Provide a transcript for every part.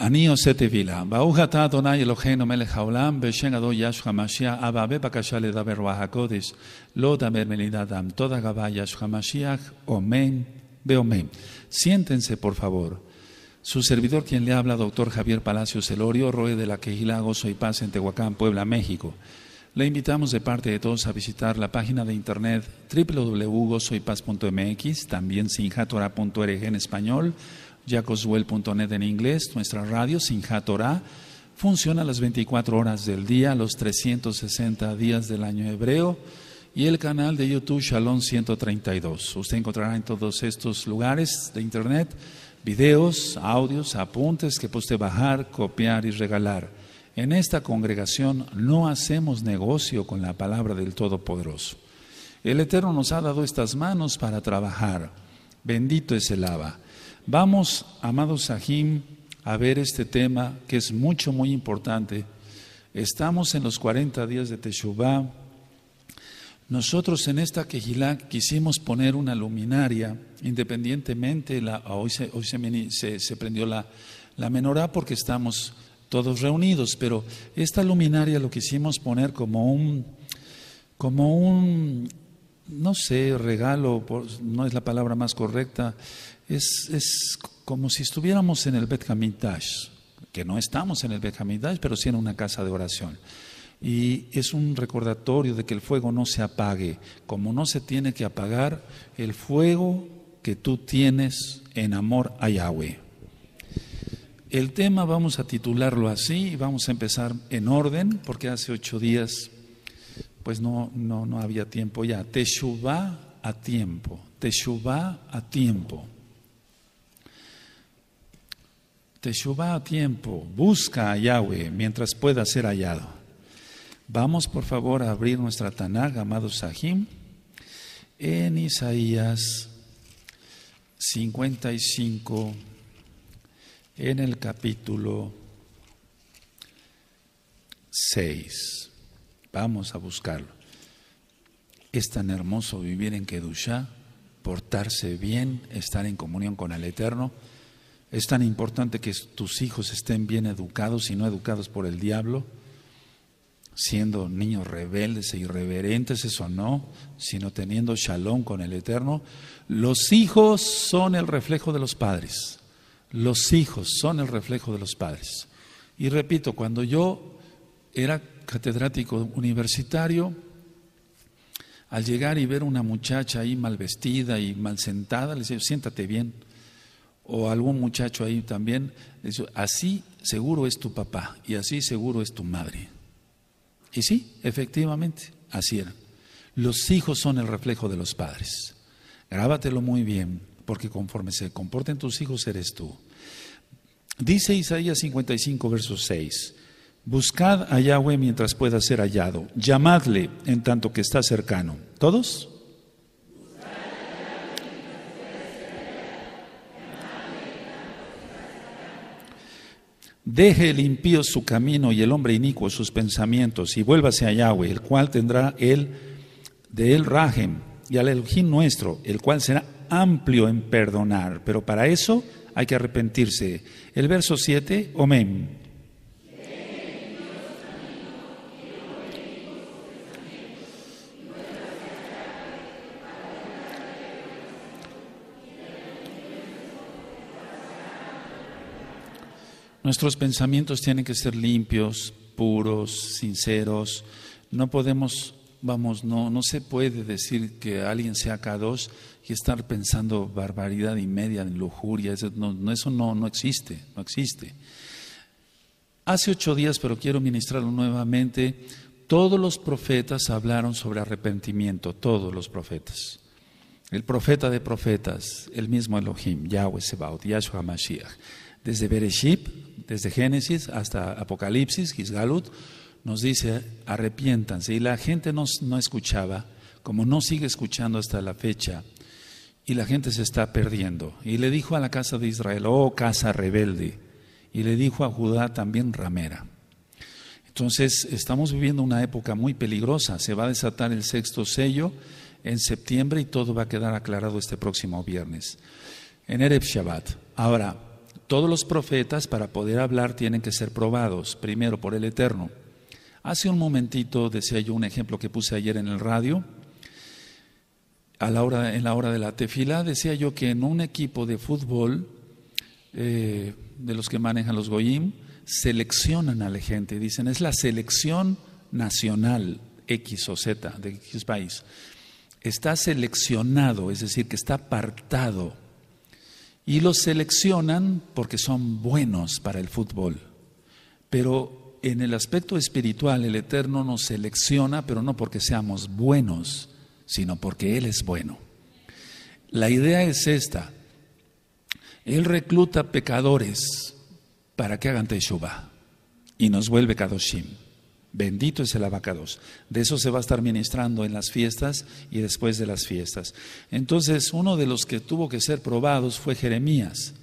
Siéntense, por favor. Su servidor, quien le habla, doctor Javier Palacios Elorio, Roe de la Quejila, Gozo y Paz en Tehuacán, Puebla, México. Le invitamos de parte de todos a visitar la página de internet www.gozoypaz.mx, también sinjatora.org en español, jacoswell.net en inglés, nuestra radio Sinja funciona las 24 horas del día, los 360 días del año hebreo y el canal de YouTube Shalom 132. Usted encontrará en todos estos lugares de internet videos, audios, apuntes que puede usted bajar, copiar y regalar. En esta congregación no hacemos negocio con la palabra del Todopoderoso. El Eterno nos ha dado estas manos para trabajar. Bendito es el Abba. Vamos, amados Sahim, a ver este tema que es mucho, muy importante. Estamos en los 40 días de Teshuvah. Nosotros en esta Kejilá quisimos poner una luminaria, independientemente, la, ah, hoy, se, prendió la, la menorá porque estamos todos reunidos, pero esta luminaria lo quisimos poner como un, como un, no sé, regalo, no es la palabra más correcta, es, como si estuviéramos en el Bet que no estamos en el Bet pero sí en una casa de oración. Y es un recordatorio de que el fuego no se apague, como no se tiene que apagar el fuego que tú tienes en amor a Yahweh. El tema vamos a titularlo así y vamos a empezar en orden, porque hace ocho días pues no, no, no había tiempo ya. Teshuvah a tiempo, Teshuvah a tiempo. Teshuvah a tiempo, busca a Yahweh mientras pueda ser hallado. Vamos por favor a abrir nuestra Tanag, amado Sahim, en Isaías 55, en el capítulo 6. Vamos a buscarlo. Es tan hermoso vivir en Kedushá portarse bien, estar en comunión con el Eterno. Es tan importante que tus hijos estén bien educados y no educados por el diablo, siendo niños rebeldes e irreverentes, eso no, sino teniendo shalom con el Eterno. Los hijos son el reflejo de los padres. Los hijos son el reflejo de los padres. Y repito, cuando yo era catedrático universitario, al llegar y ver una muchacha ahí mal vestida y mal sentada, le decía, siéntate bien o algún muchacho ahí también, dice, así seguro es tu papá y así seguro es tu madre. Y sí, efectivamente, así era. Los hijos son el reflejo de los padres. Grábatelo muy bien, porque conforme se comporten tus hijos eres tú. Dice Isaías 55, verso 6. Buscad a Yahweh mientras pueda ser hallado. Llamadle en tanto que está cercano. ¿Todos? Deje el impío su camino y el hombre inicuo sus pensamientos y vuélvase a Yahweh, el cual tendrá el de él rajem y al Elohim nuestro, el cual será amplio en perdonar. Pero para eso hay que arrepentirse. El verso 7, Omen. Nuestros pensamientos tienen que ser limpios, puros, sinceros. No podemos, vamos, no, no se puede decir que alguien sea k y estar pensando barbaridad y media, lujuria. Eso no, eso no, no existe, no existe. Hace ocho días, pero quiero ministrarlo nuevamente, todos los profetas hablaron sobre arrepentimiento, todos los profetas. El profeta de profetas, el mismo Elohim, Yahweh Sebaot, Yahshua Mashiach, desde Bereshit desde Génesis hasta Apocalipsis, Gisgalut, nos dice, arrepiéntanse. Y la gente no, no escuchaba, como no sigue escuchando hasta la fecha, y la gente se está perdiendo. Y le dijo a la casa de Israel, oh casa rebelde, y le dijo a Judá también ramera. Entonces estamos viviendo una época muy peligrosa. Se va a desatar el sexto sello en septiembre y todo va a quedar aclarado este próximo viernes. En Ereb Shabbat. Ahora, todos los profetas para poder hablar tienen que ser probados, primero por el Eterno. Hace un momentito decía yo un ejemplo que puse ayer en el radio. A la hora, en la hora de la tefila decía yo que en un equipo de fútbol eh, de los que manejan los goyim seleccionan a la gente dicen es la selección nacional X o Z de X país está seleccionado, es decir, que está apartado y los seleccionan porque son buenos para el fútbol. Pero en el aspecto espiritual el Eterno nos selecciona, pero no porque seamos buenos, sino porque Él es bueno. La idea es esta. Él recluta pecadores para que hagan Teshuvah y nos vuelve Kadoshim. Bendito es el abacados. De eso se va a estar ministrando en las fiestas y después de las fiestas. Entonces, uno de los que tuvo que ser probados fue Jeremías.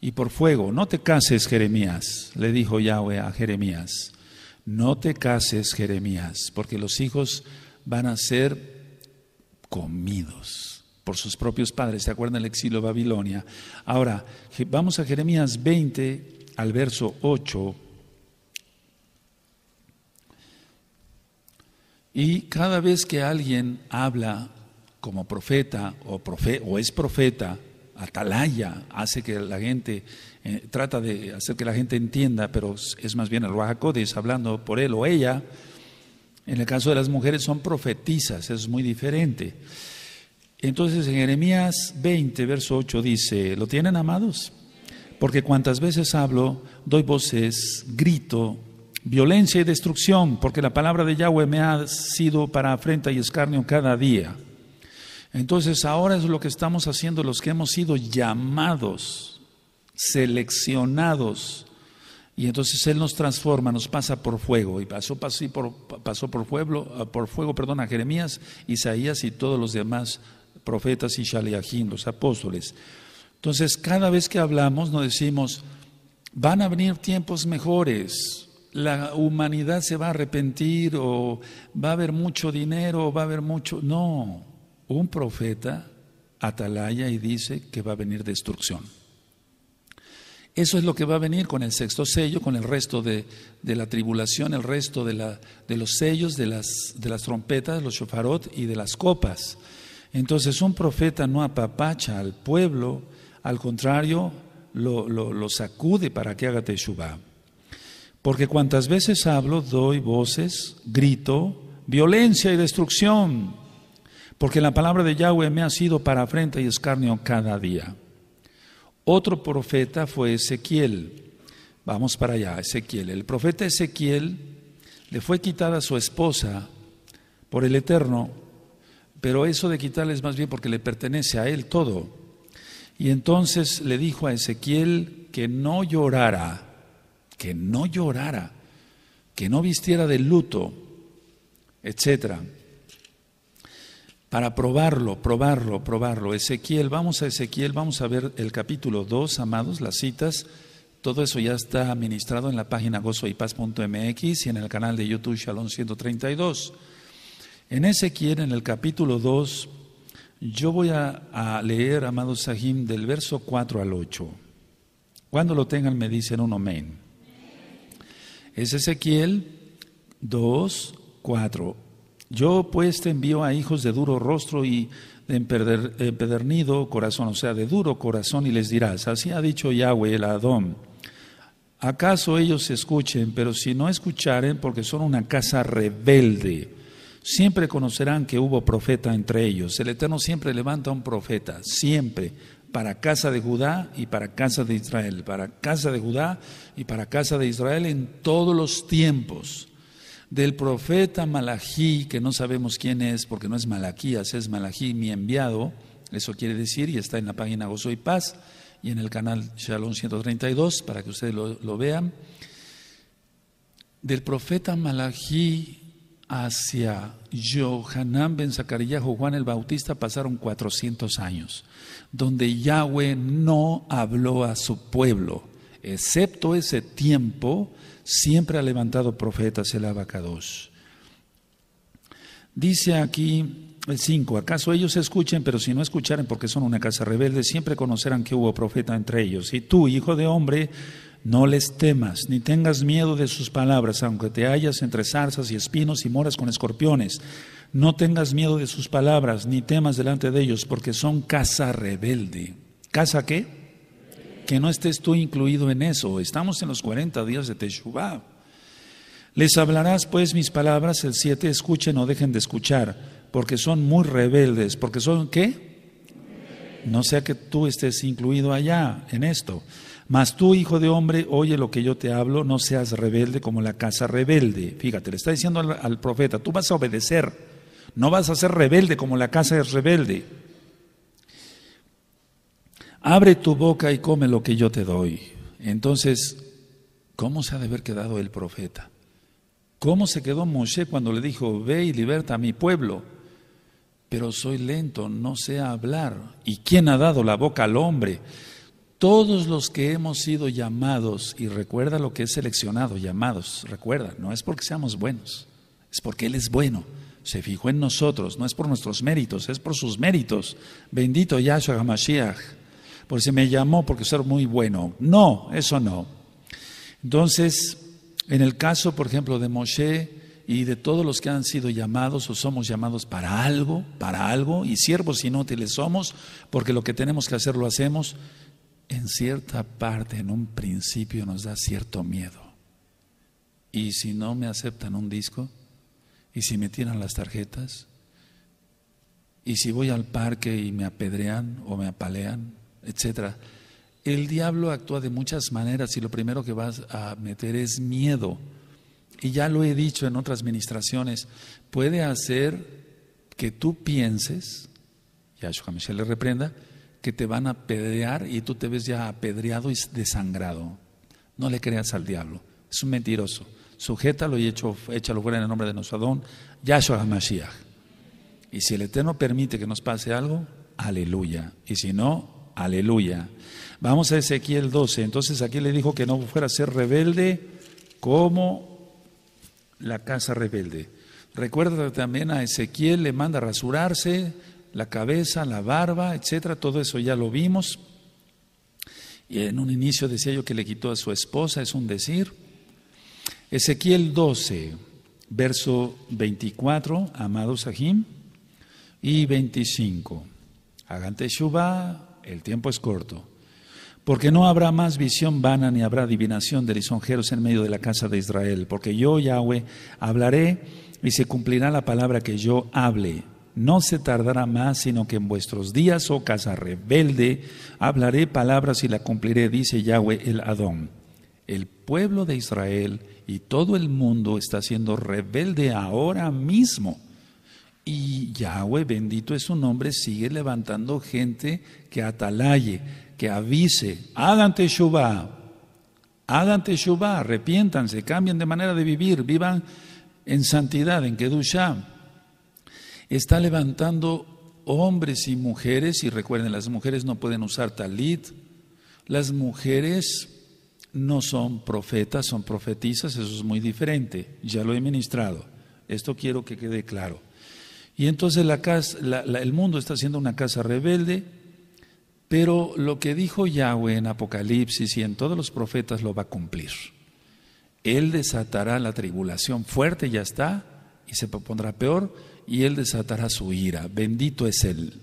Y por fuego, no te cases, Jeremías, le dijo Yahweh a Jeremías. No te cases, Jeremías, porque los hijos van a ser comidos por sus propios padres. ¿Se acuerdan del exilio de Babilonia? Ahora, vamos a Jeremías 20 al verso 8 Y cada vez que alguien habla como profeta o, es profeta, atalaya, hace que la gente, eh, trata de hacer que la gente entienda, pero es más bien el Ruajacodes hablando por él o ella. En el caso de las mujeres son profetizas, es muy diferente. Entonces en Jeremías 20, verso 8 dice, ¿lo tienen amados? Porque cuantas veces hablo, doy voces, grito, violencia y destrucción, porque la palabra de Yahweh me ha sido para afrenta y escarnio cada día. Entonces ahora es lo que estamos haciendo los que hemos sido llamados, seleccionados. Y entonces Él nos transforma, nos pasa por fuego. Y pasó, pasó, por, por, pueblo, ah, por fuego perdón, a Jeremías, Isaías y todos los demás profetas y Shaliahim, los apóstoles. Entonces cada vez que hablamos nos decimos, van a venir tiempos mejores, la humanidad se va a arrepentir o va a haber mucho dinero o va a haber mucho... No, un profeta atalaya y dice que va a venir destrucción. Eso es lo que va a venir con el sexto sello, con el resto de, la tribulación, el resto de, la, de los sellos, de las, de las trompetas, los shofarot y de las copas. Entonces un profeta no apapacha al pueblo, al contrario, lo, sacude para que haga teshuvah porque cuantas veces hablo, doy voces, grito, violencia y destrucción, porque la palabra de Yahweh me ha sido para afrenta y escarnio cada día. Otro profeta fue Ezequiel. Vamos para allá, Ezequiel. El profeta Ezequiel le fue quitada su esposa por el Eterno, pero eso de quitarle es más bien porque le pertenece a él todo. Y entonces le dijo a Ezequiel que no llorara que no llorara, que no vistiera de luto, etc. Para probarlo, probarlo, probarlo. Ezequiel, vamos a Ezequiel, vamos a ver el capítulo 2, amados, las citas. Todo eso ya está administrado en la página gozoypaz.mx y en el canal de YouTube Shalom 132. En Ezequiel, en el capítulo 2, yo voy a, leer, amados Sahim, del verso 4 al 8. Cuando lo tengan, me dicen un amén. Es Ezequiel 2, 4. Yo pues te envío a hijos de duro rostro y de empedernido corazón, o sea, de duro corazón, y les dirás, así ha dicho Yahweh el Adón, acaso ellos escuchen, pero si no escucharen, porque son una casa rebelde, siempre conocerán que hubo profeta entre ellos. El Eterno siempre levanta un profeta, siempre, para casa de Judá y para casa de Israel, para casa de Judá y para casa de Israel en todos los tiempos. Del profeta Malají, que no sabemos quién es, porque no es Malaquías, es Malají mi enviado, eso quiere decir, y está en la página Gozo y Paz y en el canal Shalom 132, para que ustedes lo, lo vean. Del profeta Malají hacia Johanán ben Zacarías Juan el Bautista pasaron 400 años, donde Yahweh no habló a su pueblo, excepto ese tiempo, siempre ha levantado profetas el abacados. Dice aquí el 5, ¿acaso ellos escuchen? Pero si no escucharen, porque son una casa rebelde, siempre conocerán que hubo profeta entre ellos. Y tú, hijo de hombre, no les temas, ni tengas miedo de sus palabras, aunque te hallas entre zarzas y espinos y moras con escorpiones. No tengas miedo de sus palabras, ni temas delante de ellos, porque son casa rebelde. ¿Casa qué? Que no estés tú incluido en eso. Estamos en los 40 días de Teshuvah. Les hablarás pues mis palabras, el 7, escuchen o dejen de escuchar, porque son muy rebeldes, porque son qué? No sea que tú estés incluido allá en esto. Mas tú, hijo de hombre, oye lo que yo te hablo, no seas rebelde como la casa rebelde. Fíjate, le está diciendo al, profeta, tú vas a obedecer, no vas a ser rebelde como la casa es rebelde. Abre tu boca y come lo que yo te doy. Entonces, ¿cómo se ha de haber quedado el profeta? ¿Cómo se quedó Moshe cuando le dijo, ve y liberta a mi pueblo? Pero soy lento, no sé hablar. ¿Y quién ha dado la boca al hombre? todos los que hemos sido llamados, y recuerda lo que es seleccionado, llamados, recuerda, no es porque seamos buenos, es porque Él es bueno, se fijó en nosotros, no es por nuestros méritos, es por sus méritos. Bendito Yahshua HaMashiach, por si me llamó porque ser muy bueno. No, eso no. Entonces, en el caso, por ejemplo, de Moshe y de todos los que han sido llamados o somos llamados para algo, para algo, y siervos inútiles somos, porque lo que tenemos que hacer lo hacemos, en cierta parte, en un principio nos da cierto miedo. Y si no me aceptan un disco, y si me tiran las tarjetas, y si voy al parque y me apedrean o me apalean, etcétera. El diablo actúa de muchas maneras y lo primero que vas a meter es miedo. Y ya lo he dicho en otras ministraciones, puede hacer que tú pienses, y Yahshua Michel le reprenda, que te van a apedrear y tú te ves ya apedreado y desangrado. No le creas al diablo, es un mentiroso. Sujétalo y échalo, échalo fuera en el nombre de nuestro Adón, Yahshua HaMashiach. Y si el Eterno permite que nos pase algo, aleluya. Y si no, aleluya. Vamos a Ezequiel 12. Entonces aquí le dijo que no fuera a ser rebelde como la casa rebelde. Recuerda también a Ezequiel, le manda rasurarse, la cabeza, la barba, etcétera, todo eso ya lo vimos. Y en un inicio decía yo que le quitó a su esposa, es un decir. Ezequiel 12, verso 24, Amados Sahim, y 25. Hagante Shubá, el tiempo es corto. Porque no habrá más visión vana ni habrá adivinación de lisonjeros en medio de la casa de Israel. Porque yo, Yahweh, hablaré y se cumplirá la palabra que yo hable no se tardará más, sino que en vuestros días, oh casa rebelde, hablaré palabras y la cumpliré, dice Yahweh el Adón. El pueblo de Israel y todo el mundo está siendo rebelde ahora mismo. Y Yahweh, bendito es su nombre, sigue levantando gente que atalaye, que avise, hagan teshuvah, hagan teshuvah, arrepiéntanse, cambien de manera de vivir, vivan en santidad, en Kedushah está levantando hombres y mujeres, y recuerden, las mujeres no pueden usar talit, las mujeres no son profetas, son profetizas eso es muy diferente, ya lo he ministrado, esto quiero que quede claro. Y entonces casa, el mundo está siendo una casa rebelde, pero lo que dijo Yahweh en Apocalipsis y en todos los profetas lo va a cumplir. Él desatará la tribulación fuerte, ya está, y se pondrá peor, y él desatará su ira. Bendito es él.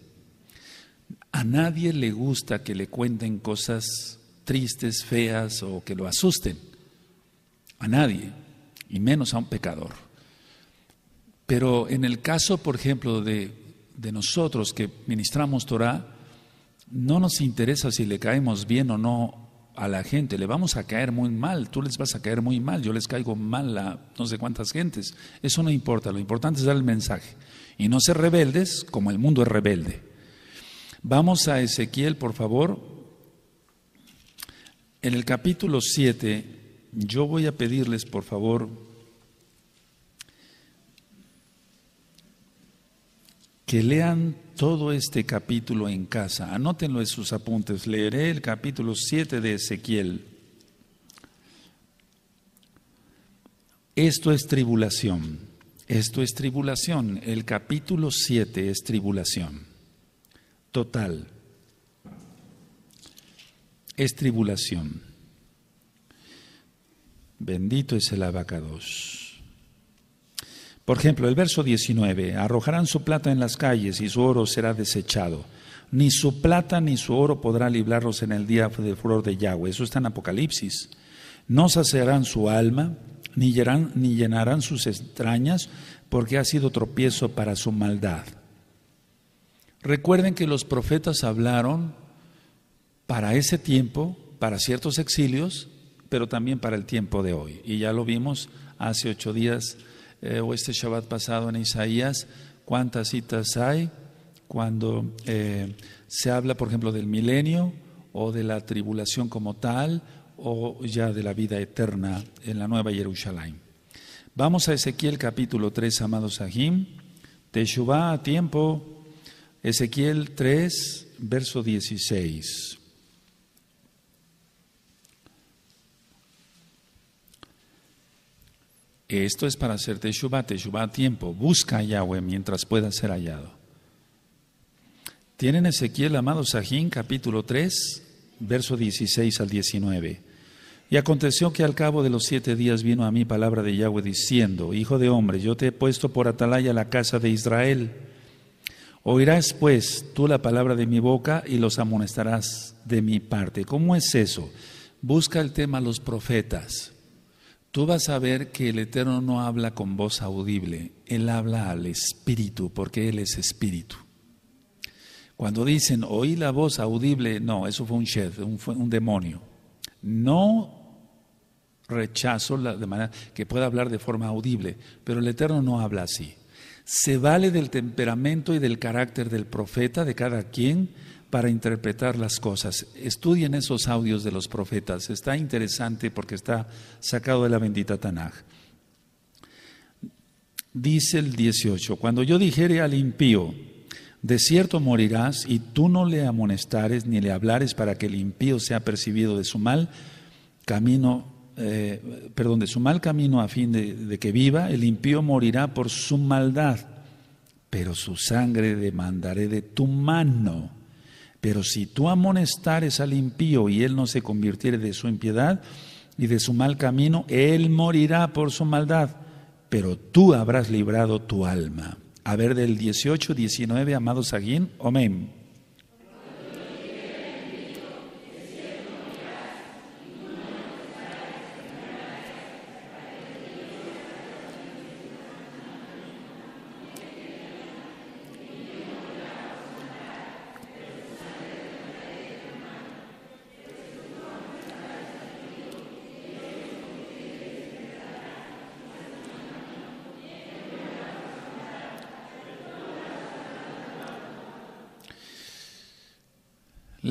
A nadie le gusta que le cuenten cosas tristes, feas o que lo asusten. A nadie, y menos a un pecador. Pero en el caso, por ejemplo, de, de nosotros que ministramos Torah, no nos interesa si le caemos bien o no a la gente, le vamos a caer muy mal, tú les vas a caer muy mal, yo les caigo mal a no sé cuántas gentes. Eso no importa, lo importante es dar el mensaje. Y no ser rebeldes como el mundo es rebelde. Vamos a Ezequiel, por favor. En el capítulo 7, yo voy a pedirles, por favor, que lean todo este capítulo en casa. Anótenlo en sus apuntes. Leeré el capítulo 7 de Ezequiel. Esto es tribulación. Esto es tribulación. El capítulo 7 es tribulación. Total. Es tribulación. Bendito es el abacados. Por ejemplo, el verso 19, arrojarán su plata en las calles y su oro será desechado. Ni su plata ni su oro podrá librarlos en el día de furor de Yahweh. Eso está en Apocalipsis. No saciarán su alma, ni llenarán, ni llenarán sus extrañas, porque ha sido tropiezo para su maldad. Recuerden que los profetas hablaron para ese tiempo, para ciertos exilios, pero también para el tiempo de hoy. Y ya lo vimos hace ocho días eh, o este Shabbat pasado en Isaías, cuántas citas hay cuando eh, se habla, por ejemplo, del milenio o de la tribulación como tal o ya de la vida eterna en la nueva Jerusalén. Vamos a Ezequiel capítulo 3, amados Sahim. Teshuvah a tiempo. Ezequiel 3, verso 16. Esto es para hacer Teshuvah, Teshuvah a tiempo. Busca a Yahweh mientras pueda ser hallado. Tienen Ezequiel, amado Sajín, capítulo 3, verso 16 al 19. Y aconteció que al cabo de los siete días vino a mí palabra de Yahweh diciendo, Hijo de hombre, yo te he puesto por atalaya la casa de Israel. Oirás pues tú la palabra de mi boca y los amonestarás de mi parte. ¿Cómo es eso? Busca el tema a los profetas. Tú vas a ver que el Eterno no habla con voz audible, Él habla al Espíritu, porque Él es Espíritu. Cuando dicen, oí la voz audible, no, eso fue un chef, un, un demonio. No rechazo la, de manera que pueda hablar de forma audible, pero el Eterno no habla así. Se vale del temperamento y del carácter del profeta, de cada quien, para interpretar las cosas. Estudien esos audios de los profetas. Está interesante porque está sacado de la bendita Tanaj. Dice el 18, cuando yo dijere al impío, de cierto morirás, y tú no le amonestares ni le hablares para que el impío sea percibido de su mal camino, eh, perdón, de su mal camino a fin de, de que viva, el impío morirá por su maldad, pero su sangre demandaré de tu mano. Pero si tú amonestares al impío y él no se convirtiere de su impiedad y de su mal camino, él morirá por su maldad, pero tú habrás librado tu alma. A ver del 18, 19, amados Aguín, amén.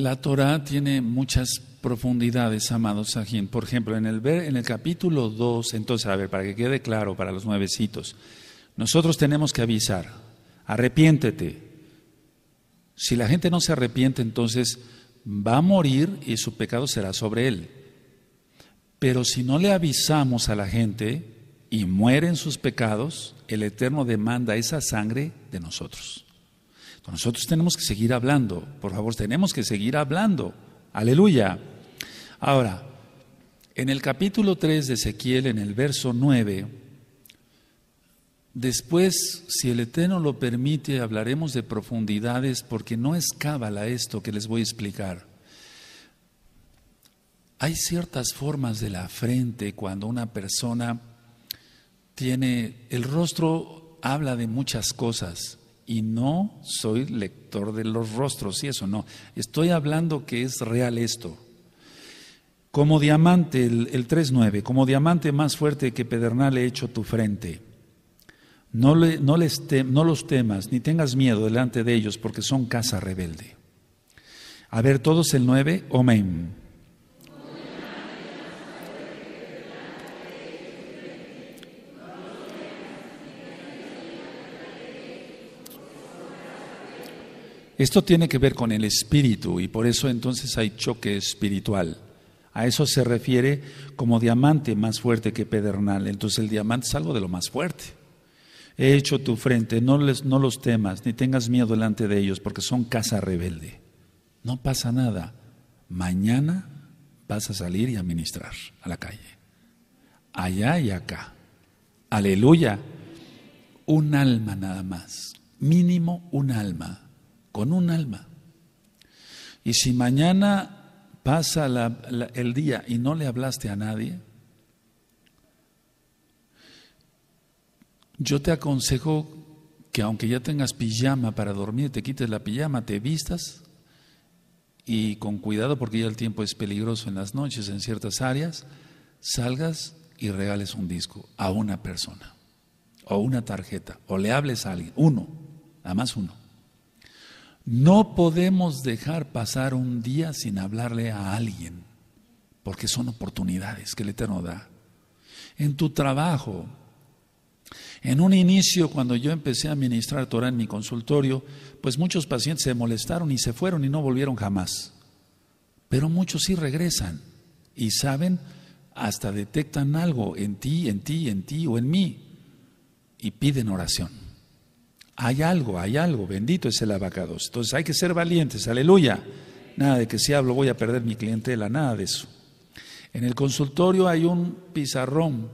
la Torah tiene muchas profundidades, amados Sajin. Por ejemplo, en el, en el capítulo 2, entonces, a ver, para que quede claro para los nuevecitos, nosotros tenemos que avisar, arrepiéntete. Si la gente no se arrepiente, entonces va a morir y su pecado será sobre él. Pero si no le avisamos a la gente y mueren sus pecados, el Eterno demanda esa sangre de nosotros. Nosotros tenemos que seguir hablando, por favor, tenemos que seguir hablando. Aleluya. Ahora, en el capítulo 3 de Ezequiel, en el verso 9, después, si el Eterno lo permite, hablaremos de profundidades, porque no es cábala esto que les voy a explicar. Hay ciertas formas de la frente cuando una persona tiene, el rostro habla de muchas cosas y no soy lector de los rostros y eso no. Estoy hablando que es real esto. Como diamante, el, 3-9, como diamante más fuerte que pedernal he hecho tu frente. No, los temas, ni tengas miedo delante de ellos, porque son casa rebelde. A ver, todos el 9, amén. Esto tiene que ver con el espíritu y por eso entonces hay choque espiritual. A eso se refiere como diamante más fuerte que pedernal. Entonces el diamante es algo de lo más fuerte. He hecho tu frente, no, les, no los temas, ni tengas miedo delante de ellos, porque son casa rebelde. No pasa nada. Mañana vas a salir y a ministrar a la calle. Allá y acá. Aleluya. Un alma nada más. Mínimo un alma con un alma. Y si mañana pasa el día y no le hablaste a nadie, yo te aconsejo que aunque ya tengas pijama para dormir, te quites la pijama, te vistas y con cuidado porque ya el tiempo es peligroso en las noches en ciertas áreas, salgas y regales un disco a una persona o una tarjeta o le hables a alguien, uno, nada más uno. No podemos dejar pasar un día sin hablarle a alguien, porque son oportunidades que el Eterno da. En tu trabajo, en un inicio, cuando yo empecé a ministrar Torah en mi consultorio, pues muchos pacientes se molestaron y se fueron y no volvieron jamás. Pero muchos sí regresan y saben, hasta detectan algo en ti, en ti, en ti o en mí y piden oración. Hay algo, hay algo, bendito es el abacado. Entonces hay que ser valientes, aleluya. Nada de que si hablo voy a perder mi clientela, nada de eso. En el consultorio hay un pizarrón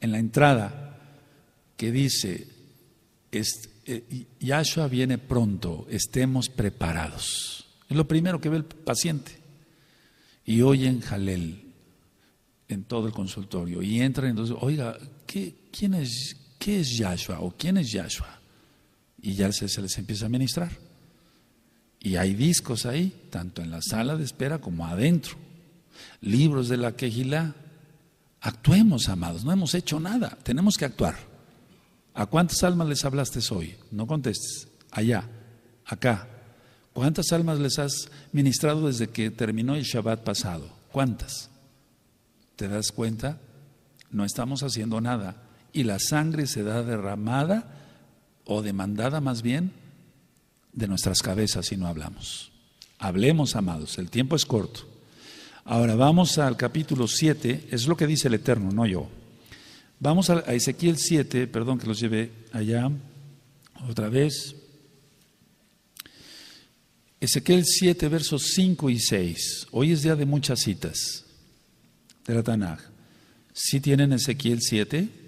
en la entrada que dice, eh, Yahshua viene pronto, estemos preparados. Es lo primero que ve el paciente. Y oyen Jalel en todo el consultorio. Y entran entonces, oiga, quién, es, ¿qué es Yahshua o quién es Yahshua? y ya se, les empieza a ministrar. Y hay discos ahí, tanto en la sala de espera como adentro. Libros de la quejilá. Actuemos, amados, no hemos hecho nada, tenemos que actuar. ¿A cuántas almas les hablaste hoy? No contestes. Allá, acá. ¿Cuántas almas les has ministrado desde que terminó el Shabbat pasado? ¿Cuántas? ¿Te das cuenta? No estamos haciendo nada. Y la sangre se da derramada o demandada más bien de nuestras cabezas si no hablamos. Hablemos, amados, el tiempo es corto. Ahora vamos al capítulo 7, es lo que dice el Eterno, no yo. Vamos a Ezequiel 7, perdón que los lleve allá otra vez. Ezequiel 7, versos 5 y 6. Hoy es día de muchas citas de la Tanaj. ¿Sí tienen Ezequiel 7?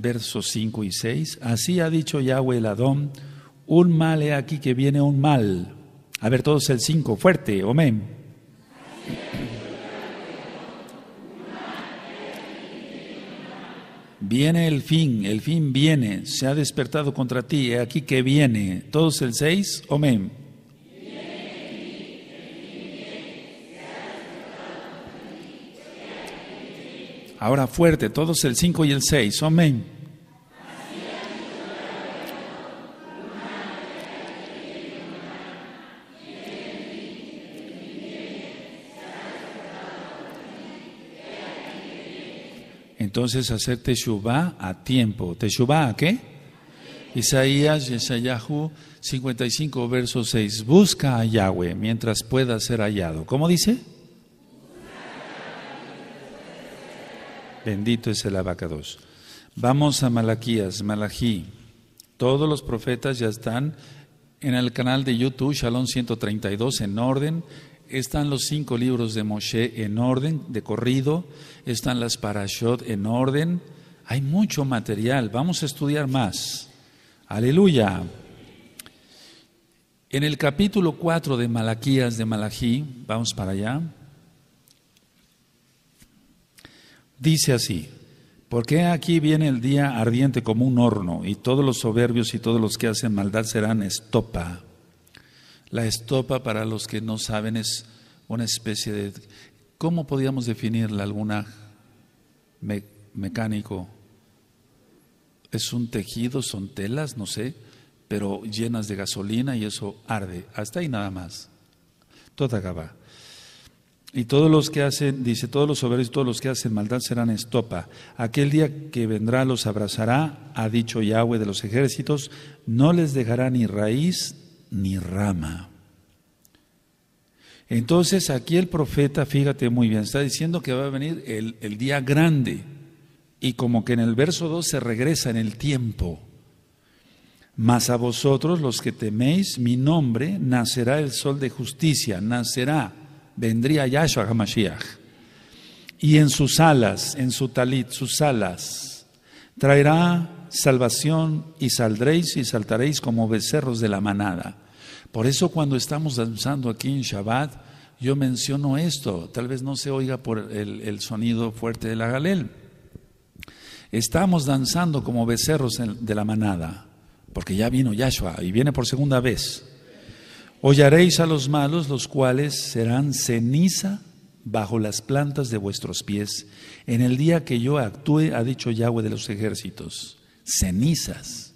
versos 5 y 6. Así ha dicho Yahweh el Adón, un mal he aquí que viene un mal. A ver todos el 5, fuerte, amén. Viene el fin, el fin viene, se ha despertado contra ti, he aquí que viene. Todos el 6, amén. Ahora fuerte, todos el 5 y el 6. Amén. Entonces hacer Teshuvah a tiempo. ¿Teshuvah a qué? Isaías, Yeshayahu 55, verso 6. Busca a Yahweh mientras pueda ser hallado. ¿Cómo dice? Bendito es el abacados. Vamos a Malaquías, malají Todos los profetas ya están en el canal de YouTube, Shalom 132, en orden. Están los cinco libros de Moshe en orden, de corrido. Están las parashot en orden. Hay mucho material. Vamos a estudiar más. Aleluya. En el capítulo 4 de Malaquías de malají vamos para allá. Dice así, porque aquí viene el día ardiente como un horno, y todos los soberbios y todos los que hacen maldad serán estopa. La estopa, para los que no saben, es una especie de... ¿Cómo podríamos definirla alguna mecánico? Es un tejido, son telas, no sé, pero llenas de gasolina y eso arde. Hasta ahí nada más. todo acaba. Y todos los que hacen, dice, todos los soberbios y todos los que hacen maldad serán estopa. Aquel día que vendrá los abrazará, ha dicho Yahweh de los ejércitos, no les dejará ni raíz ni rama. Entonces aquí el profeta, fíjate muy bien, está diciendo que va a venir el, el día grande. Y como que en el verso 2 se regresa en el tiempo. Mas a vosotros los que teméis mi nombre, nacerá el sol de justicia, nacerá vendría Yahshua HaMashiach. Y en sus alas, en su talit, sus alas, traerá salvación y saldréis y saltaréis como becerros de la manada. Por eso cuando estamos danzando aquí en Shabbat, yo menciono esto, tal vez no se oiga por el, el sonido fuerte de la galel. Estamos danzando como becerros de la manada, porque ya vino Yahshua y viene por segunda vez. Hollaréis a los malos, los cuales serán ceniza bajo las plantas de vuestros pies, en el día que yo actúe, ha dicho Yahweh de los ejércitos, cenizas.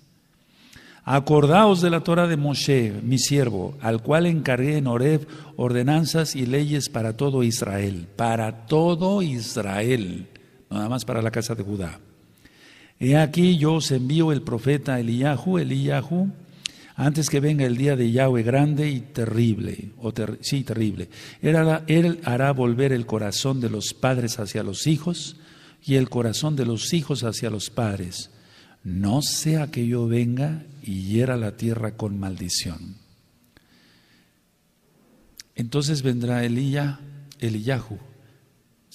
Acordaos de la Torah de Moshe, mi siervo, al cual encargué en Oreb ordenanzas y leyes para todo Israel, para todo Israel, nada más para la casa de Judá. He aquí yo os envío el profeta Eliyahu, Eliyahu, antes que venga el día de Yahweh grande y terrible, o sí, terrible. Él hará, volver el corazón de los padres hacia los hijos y el corazón de los hijos hacia los padres, no sea que yo venga y hiera la tierra con maldición. Entonces vendrá el Eliyahu.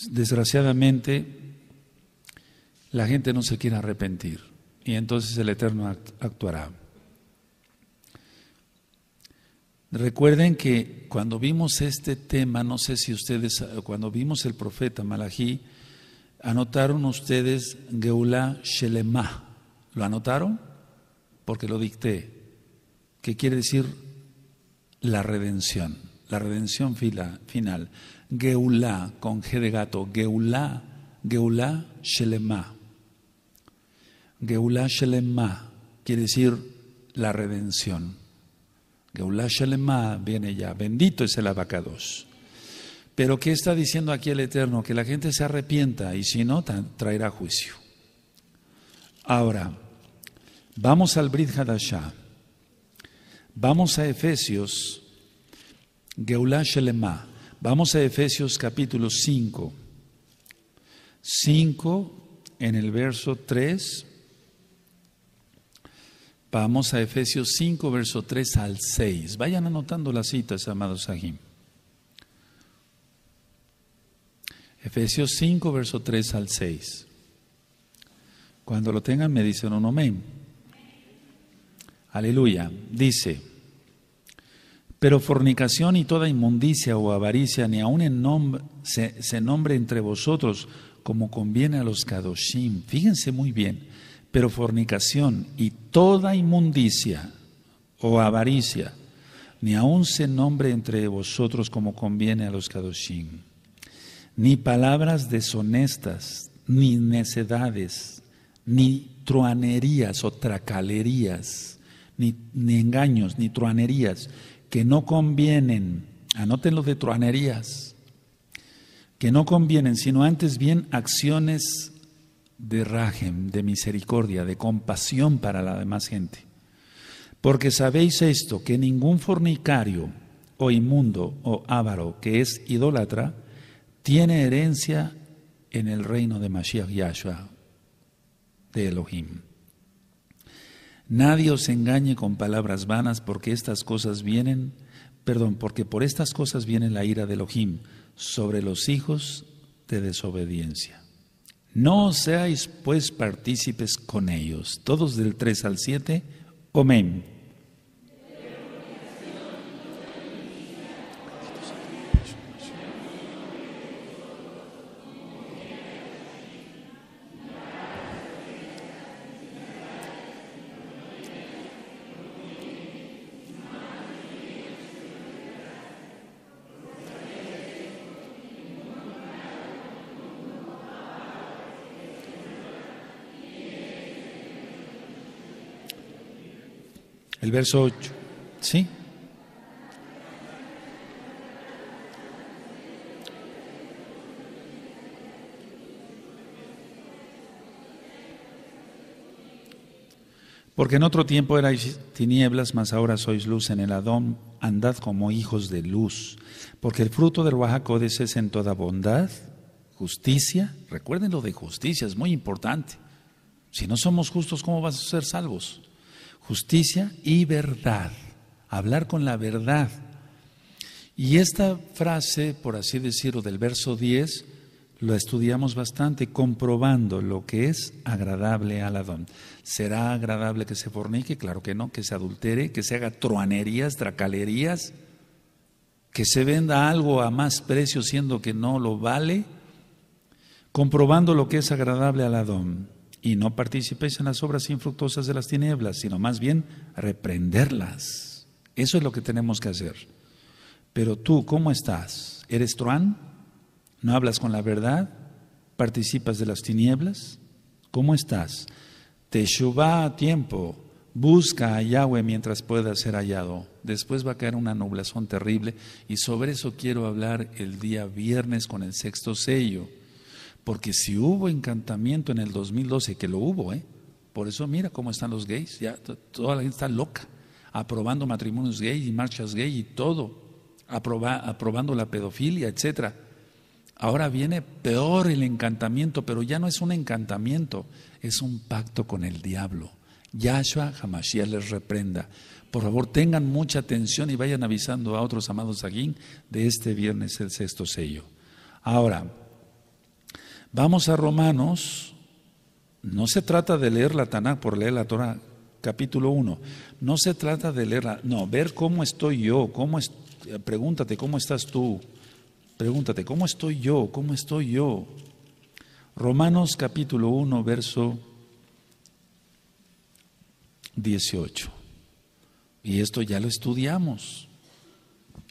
Desgraciadamente, la gente no se quiere arrepentir y entonces el Eterno actuará. Recuerden que cuando vimos este tema, no sé si ustedes, cuando vimos el profeta Malají, anotaron ustedes Geulah Shelema. ¿Lo anotaron? Porque lo dicté. ¿Qué quiere decir la redención? La redención final. Geulah, con G de gato. Geulá, Geulah Shelema. Geulá Shelema quiere decir la redención. Geulah viene ya, bendito es el abacados. Pero ¿qué está diciendo aquí el Eterno? Que la gente se arrepienta y si no, traerá juicio. Ahora, vamos al Brit Hadashah. Vamos a Efesios, Geulah Vamos a Efesios capítulo 5. 5 en el verso 3 Vamos a Efesios 5, verso 3 al 6. Vayan anotando las citas, amados Sahim. Efesios 5, verso 3 al 6. Cuando lo tengan, me dicen un amén. Aleluya. Dice, pero fornicación y toda inmundicia o avaricia ni aun en nombre, se, se nombre entre vosotros como conviene a los kadoshim. Fíjense muy bien pero fornicación y toda inmundicia o avaricia, ni aun se nombre entre vosotros como conviene a los Kadoshim, ni palabras deshonestas, ni necedades, ni truanerías o tracalerías, ni, engaños, ni truanerías, que no convienen, anoten los de truanerías, que no convienen, sino antes bien acciones de rajem, de misericordia, de compasión para la demás gente. Porque sabéis esto, que ningún fornicario o inmundo o avaro que es idólatra, tiene herencia en el reino de Mashiach Yahshua, de Elohim. Nadie os engañe con palabras vanas, porque estas cosas vienen, perdón, porque por estas cosas viene la ira de Elohim sobre los hijos de desobediencia. No seáis pues partícipes con ellos. Todos del 3 al 7. Amén. el verso 8. ¿Sí? Porque en otro tiempo erais tinieblas, mas ahora sois luz en el Adón, andad como hijos de luz, porque el fruto del Ruajacodes es en toda bondad, justicia, recuerden lo de justicia, es muy importante. Si no somos justos, ¿cómo vas a ser salvos? justicia y verdad. Hablar con la verdad. Y esta frase, por así decirlo, del verso 10, lo estudiamos bastante, comprobando lo que es agradable al Adón. ¿Será agradable que se fornique? Claro que no, que se adultere, que se haga truanerías, tracalerías, que se venda algo a más precio siendo que no lo vale, comprobando lo que es agradable al Adón y no participéis en las obras infructuosas de las tinieblas, sino más bien reprenderlas. Eso es lo que tenemos que hacer. Pero tú, ¿cómo estás? ¿Eres truán? ¿No hablas con la verdad? ¿Participas de las tinieblas? ¿Cómo estás? Te a tiempo. Busca a Yahweh mientras pueda ser hallado. Después va a caer una nublación terrible y sobre eso quiero hablar el día viernes con el sexto sello. Porque si hubo encantamiento en el 2012, que lo hubo, ¿eh? Por eso mira cómo están los gays, ya toda la gente está loca, aprobando matrimonios gays y marchas gay y todo, aprobando la pedofilia, etc. Ahora viene peor el encantamiento, pero ya no es un encantamiento, es un pacto con el diablo. Yahshua Hamashiach les reprenda. Por favor, tengan mucha atención y vayan avisando a otros amados aquí de este viernes el sexto sello. Ahora, Vamos a Romanos, no se trata de leer la Taná por leer la Torah, capítulo 1. No se trata de leerla, no, ver cómo estoy yo, cómo eh, pregúntate cómo estás tú. Pregúntate, ¿cómo estoy yo? ¿Cómo estoy yo? Romanos capítulo 1, verso 18. Y esto ya lo estudiamos.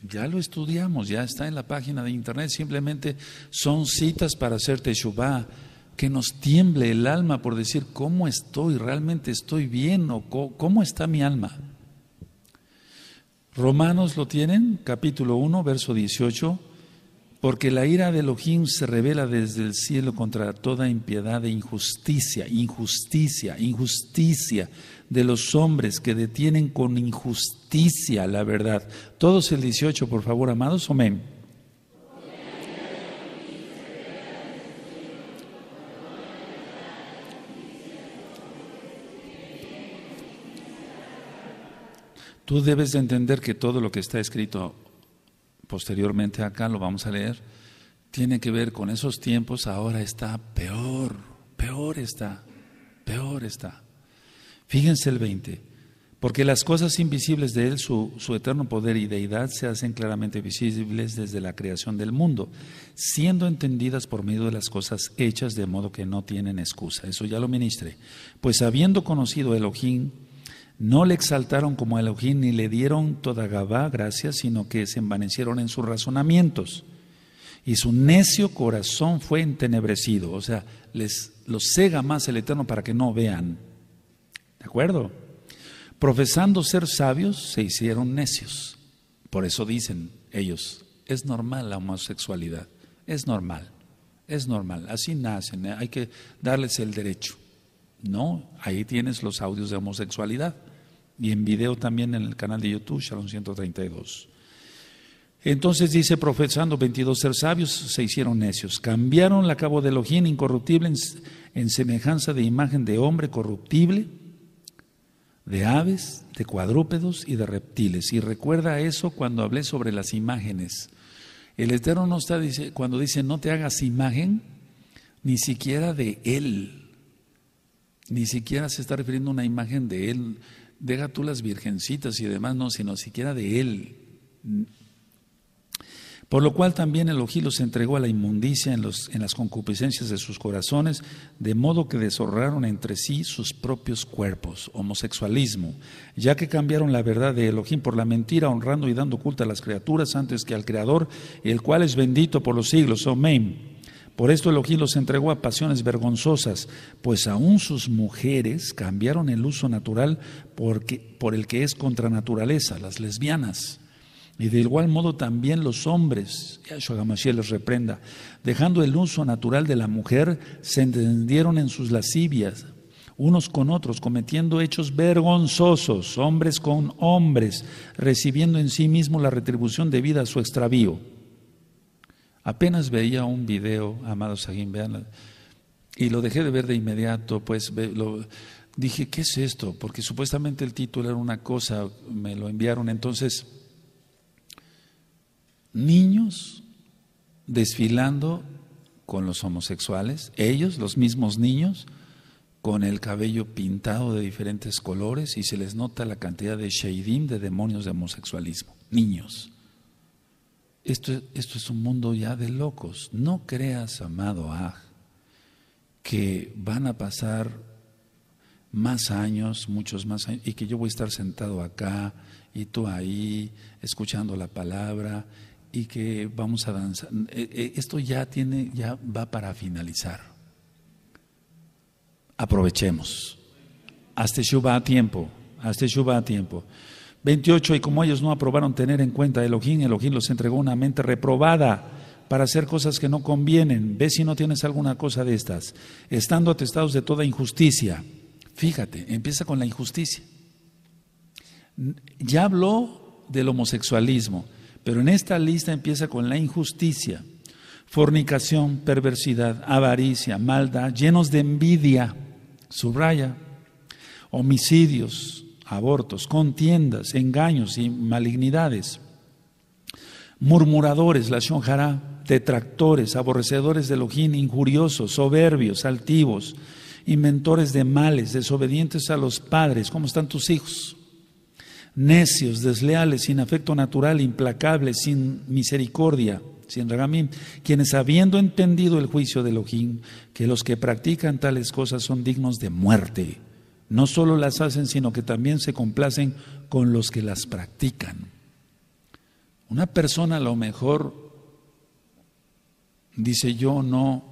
Ya lo estudiamos, ya está en la página de internet, simplemente son citas para hacerte Teshuvah, que nos tiemble el alma por decir cómo estoy, realmente estoy bien o cómo está mi alma. Romanos lo tienen, capítulo 1, verso 18, porque la ira de Elohim se revela desde el cielo contra toda impiedad e injusticia, injusticia, injusticia de los hombres que detienen con injusticia justicia, la verdad. Todos el 18, por favor, amados, amén. Tú debes de entender que todo lo que está escrito posteriormente acá, lo vamos a leer, tiene que ver con esos tiempos, ahora está peor, peor está, peor está. Fíjense el 20. Porque las cosas invisibles de Él, su, eterno poder y deidad, se hacen claramente visibles desde la creación del mundo, siendo entendidas por medio de las cosas hechas de modo que no tienen excusa. Eso ya lo ministré. Pues habiendo conocido Elohim, no le exaltaron como Elohim ni le dieron toda Gabá gracias, sino que se envanecieron en sus razonamientos. Y su necio corazón fue entenebrecido. O sea, les los cega más el Eterno para que no vean. ¿De acuerdo? profesando ser sabios, se hicieron necios. Por eso dicen ellos, es normal la homosexualidad, es normal, es normal, así nacen, eh, hay que darles el derecho. No, ahí tienes los audios de homosexualidad y en video también en el canal de YouTube, Shalom 132. Entonces dice, profesando 22 ser sabios, se hicieron necios. Cambiaron la cabo de incorruptible en semejanza de imagen de hombre corruptible de aves, de cuadrúpedos y de reptiles. Y recuerda eso cuando hablé sobre las imágenes. El Eterno no está dice, cuando dice no te hagas imagen, ni siquiera de Él. Ni siquiera se está refiriendo a una imagen de Él. Deja tú las virgencitas y demás, no, sino siquiera de Él. Por lo cual también Elohim los entregó a la inmundicia en, los, en las concupiscencias de sus corazones, de modo que deshonraron entre sí sus propios cuerpos, homosexualismo, ya que cambiaron la verdad de Elohim por la mentira, honrando y dando culto a las criaturas antes que al Creador, el cual es bendito por los siglos. Amén. Por esto Elohim los entregó a pasiones vergonzosas, pues aún sus mujeres cambiaron el uso natural por el que es contra naturaleza, las lesbianas y de igual modo también los hombres, Yahshua Gamashiel les reprenda, dejando el uso natural de la mujer, se entendieron en sus lascivias, unos con otros, cometiendo hechos vergonzosos, hombres con hombres, recibiendo en sí mismo la retribución debida a su extravío. Apenas veía un video, amados aquí, vean, y lo dejé de ver de inmediato, pues dije, ¿qué es esto? Porque supuestamente el título era una cosa, me lo enviaron entonces niños desfilando con los homosexuales, ellos, los mismos niños, con el cabello pintado de diferentes colores y se les nota la cantidad de sheidim de demonios de homosexualismo, niños. Esto, esto es un mundo ya de locos. No creas, amado Aj, que van a pasar más años, muchos más años, y que yo voy a estar sentado acá y tú ahí, escuchando la palabra, y que vamos a danzar. Eh, eh, esto ya tiene, ya va para finalizar. Aprovechemos. Hasta Shuba a tiempo. Hasta Shuba a tiempo. 28. Y como ellos no aprobaron tener en cuenta Elohim, Elohim los entregó una mente reprobada para hacer cosas que no convienen. Ve si no tienes alguna cosa de estas. Estando atestados de toda injusticia. Fíjate, empieza con la injusticia. Ya habló del homosexualismo pero en esta lista empieza con la injusticia, fornicación, perversidad, avaricia, maldad, llenos de envidia, subraya, homicidios, abortos, contiendas, engaños y malignidades, murmuradores, la shonjara, detractores, aborrecedores de lojín, injuriosos, soberbios, altivos, inventores de males, desobedientes a los padres. ¿Cómo están tus hijos? necios, desleales, sin afecto natural, implacables, sin misericordia, sin ragamín, quienes habiendo entendido el juicio de Elohim, que los que practican tales cosas son dignos de muerte, no solo las hacen, sino que también se complacen con los que las practican. Una persona a lo mejor dice yo no,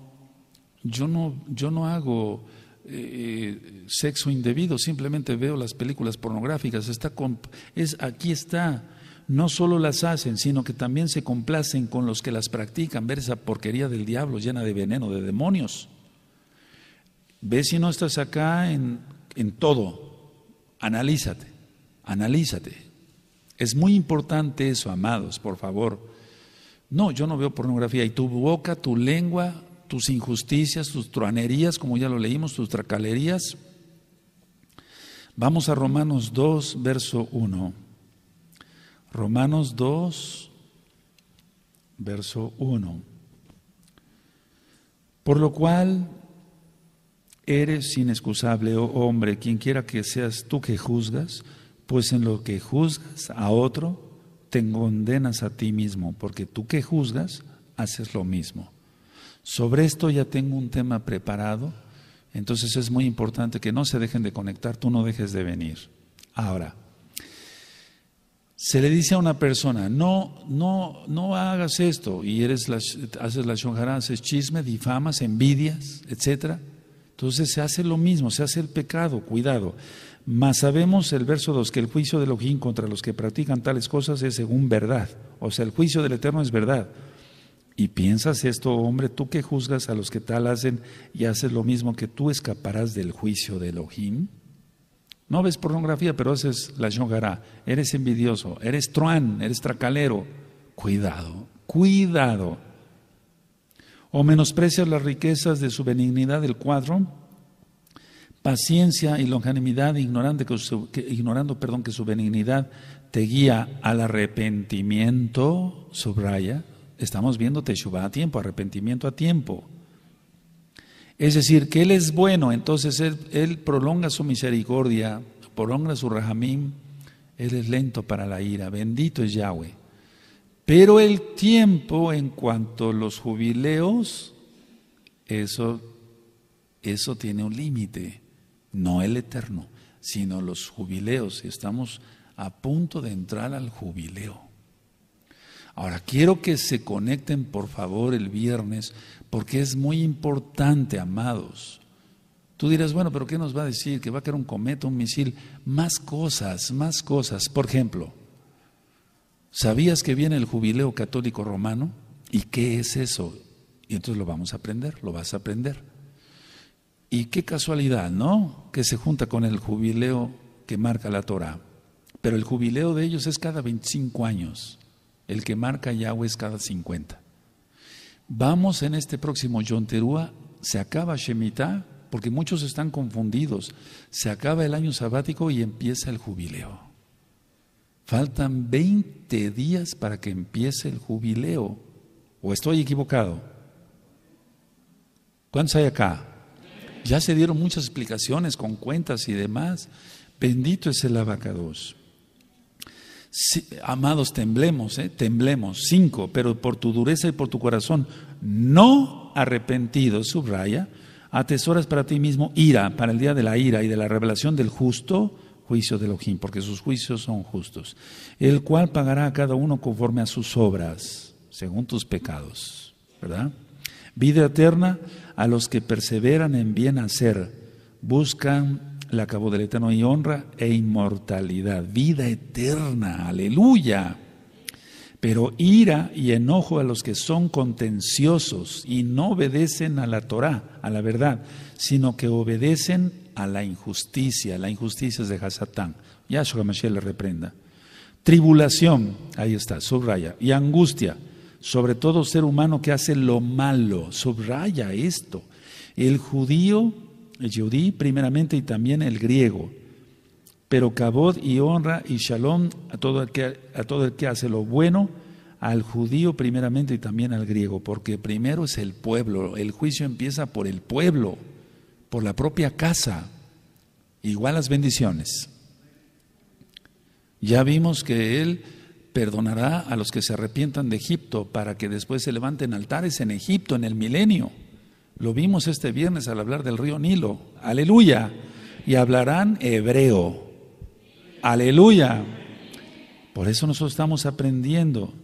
yo no, yo no hago eh, sexo indebido, simplemente veo las películas pornográficas, está es, aquí está, no solo las hacen, sino que también se complacen con los que las practican, ver esa porquería del diablo llena de veneno, de demonios. Ve si no estás acá en, en todo, analízate, analízate. Es muy importante eso, amados, por favor. No, yo no veo pornografía. Y tu boca, tu lengua, tus injusticias, tus truanerías, como ya lo leímos, tus tracalerías. Vamos a Romanos 2, verso 1. Romanos 2, verso 1. Por lo cual eres inexcusable, oh hombre, quien quiera que seas tú que juzgas, pues en lo que juzgas a otro, te condenas a ti mismo, porque tú que juzgas, haces lo mismo. Sobre esto ya tengo un tema preparado, entonces es muy importante que no se dejen de conectar, tú no dejes de venir. Ahora, se le dice a una persona, no, no, no hagas esto, y eres haces la shonjara, haces chisme, difamas, envidias, etc. Entonces se hace lo mismo, se hace el pecado, cuidado. Mas sabemos, el verso 2, que el juicio de Elohim contra los que practican tales cosas es según verdad. O sea, el juicio del Eterno es verdad. Y piensas esto, hombre, tú que juzgas a los que tal hacen y haces lo mismo que tú escaparás del juicio de Elohim. No ves pornografía, pero haces la shogara. Eres envidioso, eres truán, eres tracalero. Cuidado, cuidado. O menosprecias las riquezas de su benignidad del cuadro, paciencia y longanimidad, ignorando, que, ignorando perdón, que su benignidad te guía al arrepentimiento, subraya, estamos viendo Teshuvah a tiempo, arrepentimiento a tiempo. Es decir, que Él es bueno, entonces Él, prolonga su misericordia, prolonga su rajamín, Él es lento para la ira, bendito es Yahweh. Pero el tiempo en cuanto a los jubileos, eso, eso tiene un límite, no el eterno, sino los jubileos. Estamos a punto de entrar al jubileo. Ahora, quiero que se conecten por favor el viernes, porque es muy importante, amados. Tú dirás, bueno, pero ¿qué nos va a decir? Que va a caer un cometa, un misil. Más cosas, más cosas. Por ejemplo, ¿sabías que viene el jubileo católico romano? ¿Y qué es eso? Y entonces lo vamos a aprender, lo vas a aprender. Y qué casualidad, ¿no? Que se junta con el jubileo que marca la Torah. Pero el jubileo de ellos es cada 25 años. El que marca Yahweh es cada 50. Vamos en este próximo Yonterúa, se acaba Shemitah, porque muchos están confundidos. Se acaba el año sabático y empieza el jubileo. Faltan 20 días para que empiece el jubileo. ¿O estoy equivocado? ¿Cuántos hay acá? Ya se dieron muchas explicaciones con cuentas y demás. Bendito es el abacados amados, temblemos, ¿eh? temblemos. Cinco, pero por tu dureza y por tu corazón no arrepentido, subraya, atesoras para ti mismo ira, para el día de la ira y de la revelación del justo juicio de Elohim, porque sus juicios son justos, el cual pagará a cada uno conforme a sus obras, según tus pecados, ¿verdad? Vida eterna a los que perseveran en bien hacer, buscan la acabó del Eterno y honra e inmortalidad, vida eterna, aleluya. Pero ira y enojo a los que son contenciosos y no obedecen a la Torá, a la verdad, sino que obedecen a la injusticia. La injusticia es de Hasatán. Yahshua Mashiach le reprenda. Tribulación, ahí está, subraya. Y angustia, sobre todo ser humano que hace lo malo, subraya esto. El judío el judí primeramente y también el griego. Pero cabod y honra y shalom a todo, el a todo el que hace lo bueno, al judío primeramente y también al griego, porque primero es el pueblo, el juicio empieza por el pueblo, por la propia casa. Igual las bendiciones. Ya vimos que él perdonará a los que se arrepientan de Egipto para que después se levanten altares en Egipto en el milenio. Lo vimos este viernes al hablar del río Nilo. Aleluya. Y hablarán hebreo. Aleluya. Por eso nosotros estamos aprendiendo.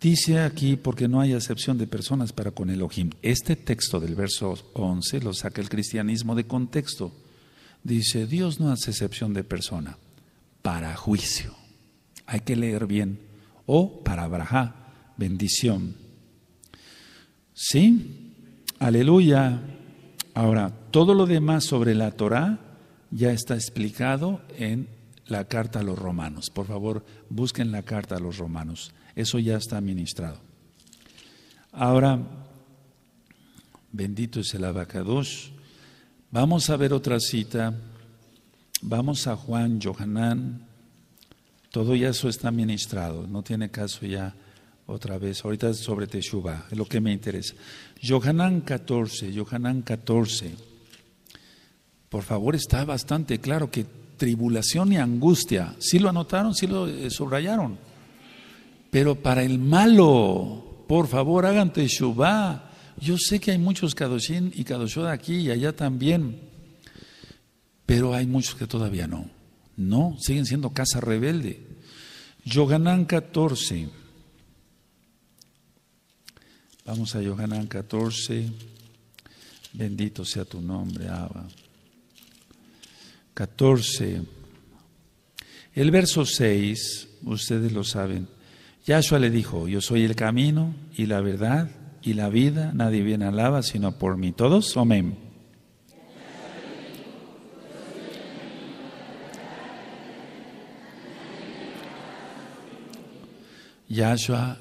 Dice aquí, porque no hay excepción de personas para con Elohim. Este texto del verso 11 lo saca el cristianismo de contexto. Dice, Dios no hace excepción de persona para juicio. Hay que leer bien. O para braja, bendición. ¿Sí? Aleluya. Ahora, todo lo demás sobre la Torá ya está explicado en la carta a los romanos. Por favor, busquen la carta a los romanos. Eso ya está ministrado. Ahora, bendito es el abacados. Vamos a ver otra cita. Vamos a Juan, Johanán. Todo ya eso está ministrado. No tiene caso ya otra vez, ahorita sobre Teshuvah, es lo que me interesa. Yohanan 14, Yohanan 14. Por favor, está bastante claro que tribulación y angustia, si ¿sí lo anotaron, si ¿Sí lo eh, subrayaron. Pero para el malo, por favor, hagan Teshuvah. Yo sé que hay muchos Kadoshin y de aquí y allá también, pero hay muchos que todavía no. No, siguen siendo casa rebelde. Yohanan 14. Vamos a Yohanan 14. Bendito sea tu nombre, Abba. 14. El verso 6, ustedes lo saben. Yahshua le dijo, yo soy el camino y la verdad y la vida, nadie viene Abba sino por mí. Todos, amén. Yahshua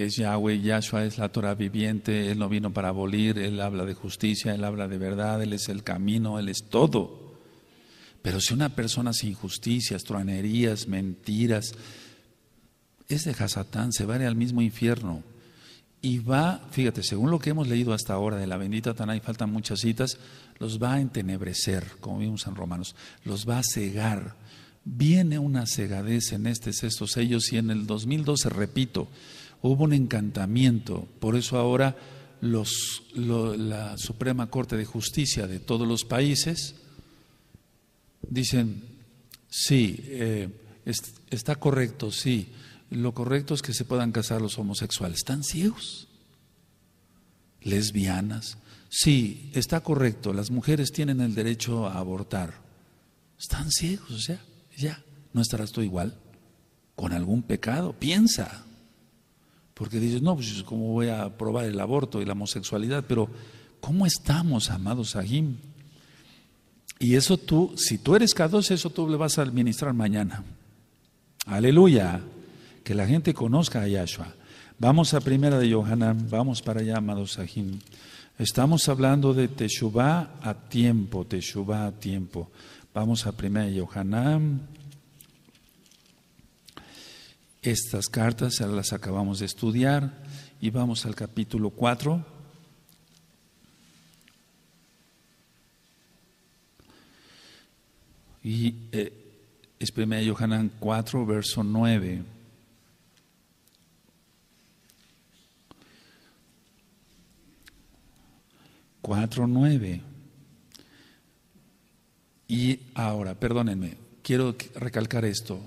es Yahweh, Yahshua es la Torah viviente, Él no vino para abolir, Él habla de justicia, Él habla de verdad, Él es el camino, Él es todo. Pero si una persona sin justicia, truanerías, mentiras, es de Hasatán, se va al mismo infierno. Y va, fíjate, según lo que hemos leído hasta ahora de la bendita Taná, faltan muchas citas, los va a entenebrecer, como vimos en Romanos, los va a cegar. Viene una cegadez en este sexto sello, y en el 2012, repito, hubo un encantamiento. Por eso ahora los, la Suprema Corte de Justicia de todos los países dicen, sí, eh, está correcto, sí, lo correcto es que se puedan casar los homosexuales. ¿Están ciegos? ¿Lesbianas? Sí, está correcto, las mujeres tienen el derecho a abortar. ¿Están ciegos? O sea, ya, ¿no estarás tú igual? ¿Con algún pecado? Piensa. Porque dices, no, pues cómo voy a probar el aborto y la homosexualidad, pero ¿cómo estamos, amados Ahim? Y eso tú, si tú eres k eso tú le vas a administrar mañana. Aleluya. Que la gente conozca a Yahshua. Vamos a primera de Yohanan, vamos para allá, amados Ahim. Estamos hablando de Teshuvah a tiempo, Teshuvah a tiempo. Vamos a primera de Yohanan. Estas cartas las acabamos de estudiar y vamos al capítulo 4. Y eh, es 1 Yohanan 4, verso 9. 4, 9. Y ahora, perdónenme, quiero recalcar esto.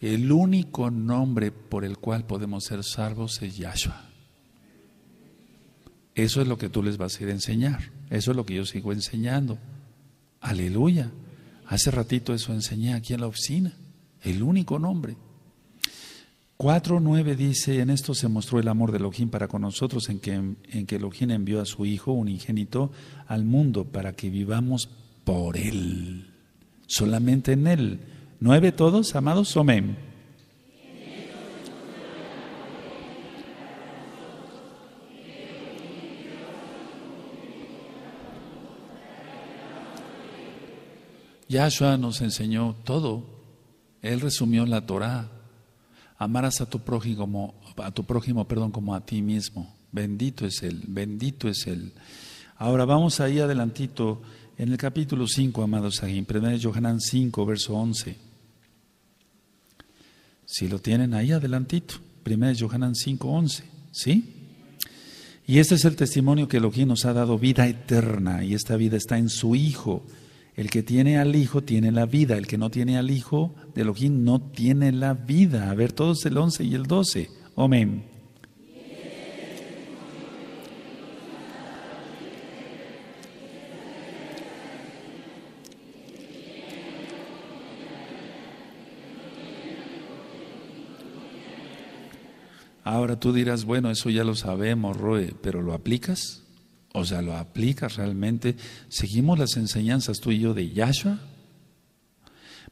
El único nombre por el cual podemos ser salvos es Yahshua. Eso es lo que tú les vas a ir a enseñar. Eso es lo que yo sigo enseñando. Aleluya. Hace ratito eso enseñé aquí en la oficina. El único nombre. 4.9 dice, en esto se mostró el amor de Elohim para con nosotros, en que, en que Elohim envió a su Hijo un ingénito al mundo para que vivamos por Él, solamente en Él. Nueve todos, amados, amén. Yahshua nos enseñó todo. Él resumió la Torá. Amarás a tu prójimo, a tu prójimo, perdón, como a ti mismo. Bendito es él, bendito es él. Ahora vamos ahí adelantito en el capítulo 5, amados primero 1 Yohanan 5, verso 11. Si lo tienen ahí adelantito, 1 Johanan 5:11, ¿sí? Y este es el testimonio que Elohim nos ha dado vida eterna y esta vida está en su Hijo. El que tiene al Hijo tiene la vida, el que no tiene al Hijo de Elohim no tiene la vida. A ver, todos el 11 y el 12. Amén. Ahora tú dirás, bueno, eso ya lo sabemos, Roe, pero ¿lo aplicas? O sea, ¿lo aplicas realmente? ¿Seguimos las enseñanzas tú y yo de Yahshua?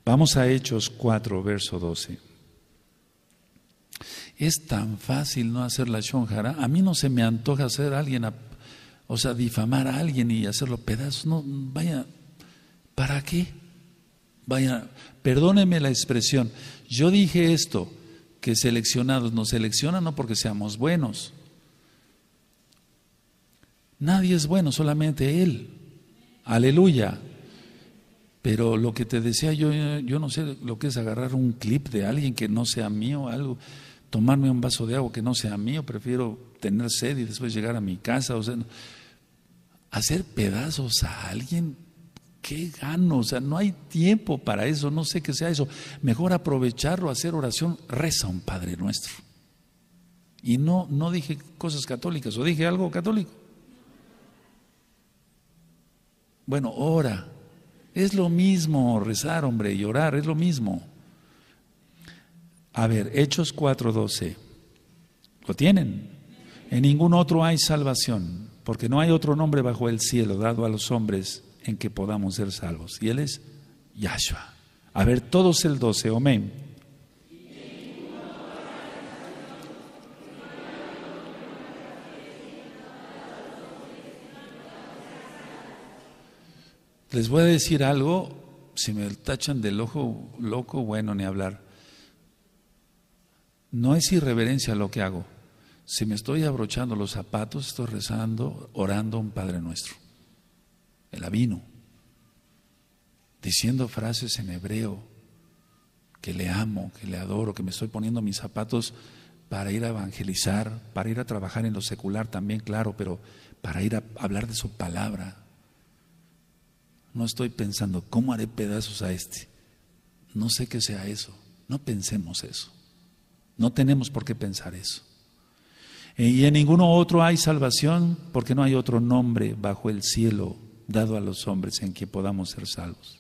Vamos a Hechos 4, verso 12. Es tan fácil no hacer la shonjara. A mí no se me antoja hacer a alguien, o sea, difamar a alguien y hacerlo pedazos. No, vaya, ¿para qué? Vaya, perdóneme la expresión. Yo dije esto, que seleccionados nos seleccionan no porque seamos buenos. Nadie es bueno, solamente Él. Aleluya. Pero lo que te decía yo, yo no sé lo que es agarrar un clip de alguien que no sea mío, algo, tomarme un vaso de agua que no sea mío, prefiero tener sed y después llegar a mi casa. O sea, hacer pedazos a alguien ¿qué gano? O sea, no hay tiempo para eso, no sé qué sea eso. Mejor aprovecharlo, hacer oración, reza un Padre Nuestro. Y no, no dije cosas católicas, o dije algo católico. Bueno, ora. Es lo mismo rezar, hombre, y orar, es lo mismo. A ver, Hechos 4:12. ¿Lo tienen? En ningún otro hay salvación, porque no hay otro nombre bajo el cielo dado a los hombres en que podamos ser salvos. Y Él es Yahshua. A ver, todos el 12, amén. Les voy a decir algo, si me tachan del ojo loco, bueno, ni hablar. No es irreverencia lo que hago. Si me estoy abrochando los zapatos, estoy rezando, orando a un Padre Nuestro el vino diciendo frases en hebreo, que le amo, que le adoro, que me estoy poniendo mis zapatos para ir a evangelizar, para ir a trabajar en lo secular también, claro, pero para ir a hablar de su palabra. No estoy pensando, ¿cómo haré pedazos a este? No sé qué sea eso. No pensemos eso. No tenemos por qué pensar eso. Y en ninguno otro hay salvación porque no hay otro nombre bajo el cielo dado a los hombres en que podamos ser salvos.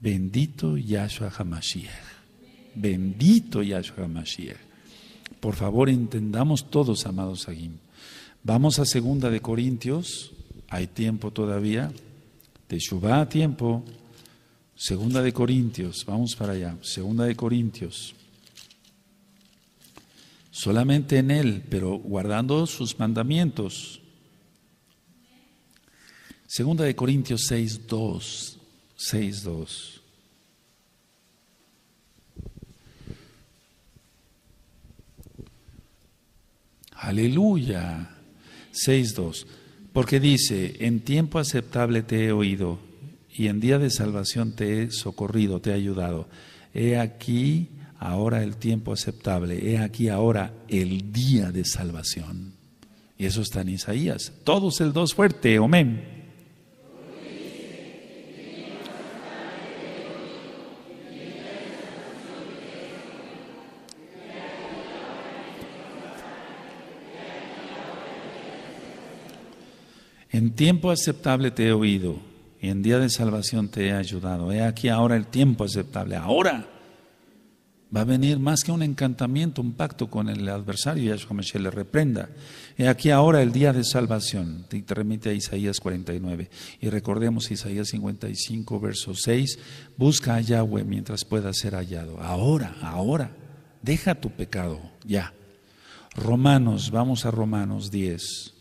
Bendito Yahshua HaMashiach. Bendito Yahshua HaMashiach. Por favor, entendamos todos, amados Aguim Vamos a segunda de Corintios. Hay tiempo todavía. Teshuvah a tiempo. Segunda de Corintios. Vamos para allá. Segunda de Corintios. Solamente en Él, pero guardando sus mandamientos. Segunda de Corintios 6, 2. 6, 2. Aleluya. 6, 2. Porque dice, en tiempo aceptable te he oído y en día de salvación te he socorrido, te he ayudado. He aquí ahora el tiempo aceptable, he aquí ahora el día de salvación. Y eso está en Isaías. Todos el dos fuerte, amén. En tiempo aceptable te he oído y en día de salvación te he ayudado. He aquí ahora el tiempo aceptable. Ahora va a venir más que un encantamiento, un pacto con el adversario, y Yahshua Mashiach le reprenda. He aquí ahora el día de salvación. Te remite a Isaías 49. Y recordemos Isaías 55, verso 6. Busca a Yahweh mientras pueda ser hallado. Ahora, ahora. Deja tu pecado, ya. Romanos, vamos a Romanos 10.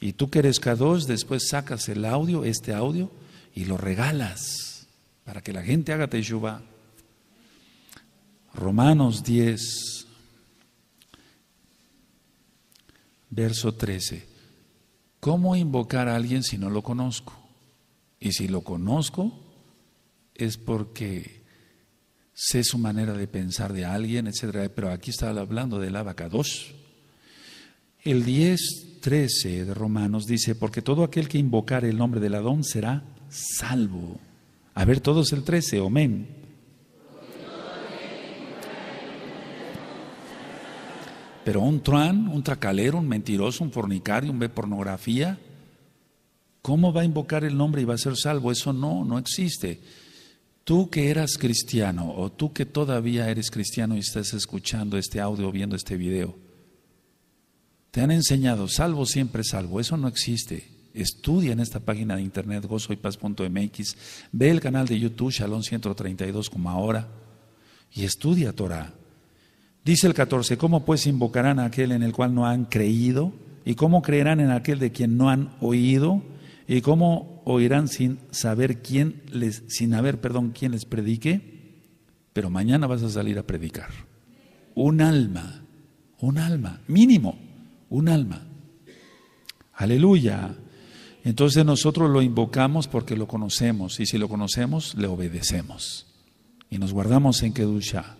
Y tú que eres K2, después sacas el audio, este audio, y lo regalas para que la gente haga Teshuvah. Romanos 10, verso 13. ¿Cómo invocar a alguien si no lo conozco? Y si lo conozco es porque sé su manera de pensar de alguien, etc. Pero aquí estaba hablando del 2 El 10 13 de Romanos dice, porque todo aquel que invocar el nombre del Adón será salvo. A ver, todos el 13, amén. Pero un truán, un tracalero, un mentiroso, un fornicario, un ve pornografía, ¿cómo va a invocar el nombre y va a ser salvo? Eso no, no existe. Tú que eras cristiano o tú que todavía eres cristiano y estás escuchando este audio, viendo este video, te han enseñado, salvo siempre salvo. Eso no existe. Estudia en esta página de internet gozoypaz.mx, ve el canal de YouTube Shalom 132 como ahora y estudia Torah. Dice el 14, ¿cómo pues invocarán a aquel en el cual no han creído? ¿Y cómo creerán en aquel de quien no han oído? ¿Y cómo oirán sin saber quién les sin haber, perdón, quién les predique? Pero mañana vas a salir a predicar. Un alma, un alma mínimo un alma. Aleluya. Entonces nosotros lo invocamos porque lo conocemos y si lo conocemos le obedecemos y nos guardamos en Kedusha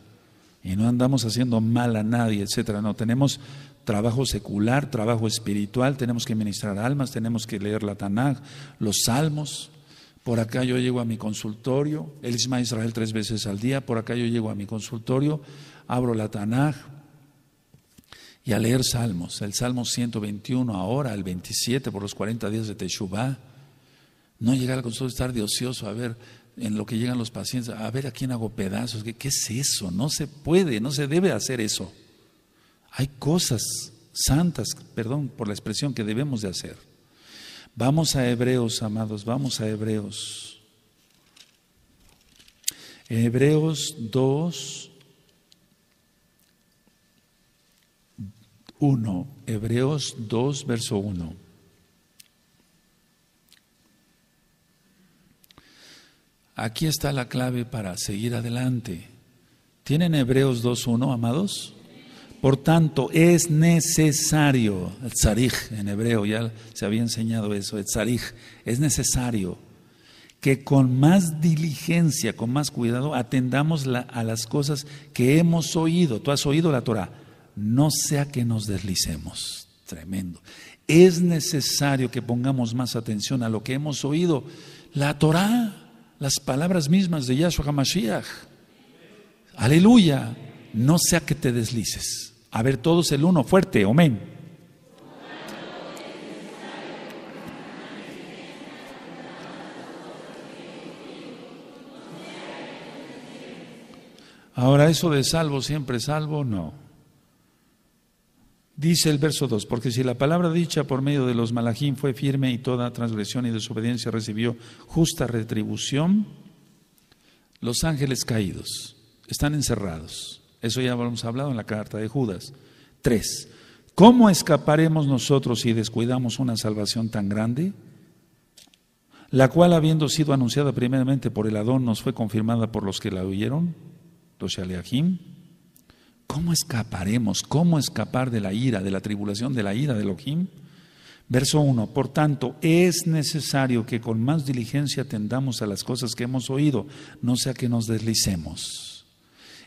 y no andamos haciendo mal a nadie, etcétera. No tenemos trabajo secular, trabajo espiritual, tenemos que ministrar almas, tenemos que leer la Tanaj, los salmos. Por acá yo llego a mi consultorio, el ismael Israel tres veces al día, por acá yo llego a mi consultorio, abro la Tanaj, y a leer salmos, el Salmo 121 ahora, el 27 por los 40 días de Teshuvah. No llegar al consultorio, estar de ocioso, a ver en lo que llegan los pacientes, a ver a quién hago pedazos, ¿qué, qué es eso? No se puede, no se debe hacer eso. Hay cosas santas, perdón por la expresión, que debemos de hacer. Vamos a Hebreos, amados, vamos a Hebreos. Hebreos 2, 1, Hebreos 2, verso 1. Aquí está la clave para seguir adelante. ¿Tienen Hebreos 2.1, amados? Por tanto, es necesario, el tzarij en hebreo, ya se había enseñado eso, el tzarij, es necesario que con más diligencia, con más cuidado, atendamos a las cosas que hemos oído. Tú has oído la Torah, no sea que nos deslicemos. Tremendo. Es necesario que pongamos más atención a lo que hemos oído. La Torá, las palabras mismas de Yahshua HaMashiach. Aleluya. No sea que te deslices. A ver, todos el uno, fuerte, amén. Ahora, eso de salvo, siempre salvo, no. Dice el verso 2, porque si la palabra dicha por medio de los malajín fue firme y toda transgresión y desobediencia recibió justa retribución, los ángeles caídos están encerrados. Eso ya hemos hablado en la carta de Judas. 3. ¿Cómo escaparemos nosotros si descuidamos una salvación tan grande? La cual habiendo sido anunciada primeramente por el Adón nos fue confirmada por los que la oyeron, los Shaleahim ¿Cómo escaparemos? ¿Cómo escapar de la ira, de la tribulación, de la ira de Elohim? Verso 1. Por tanto, es necesario que con más diligencia atendamos a las cosas que hemos oído, no sea que nos deslicemos.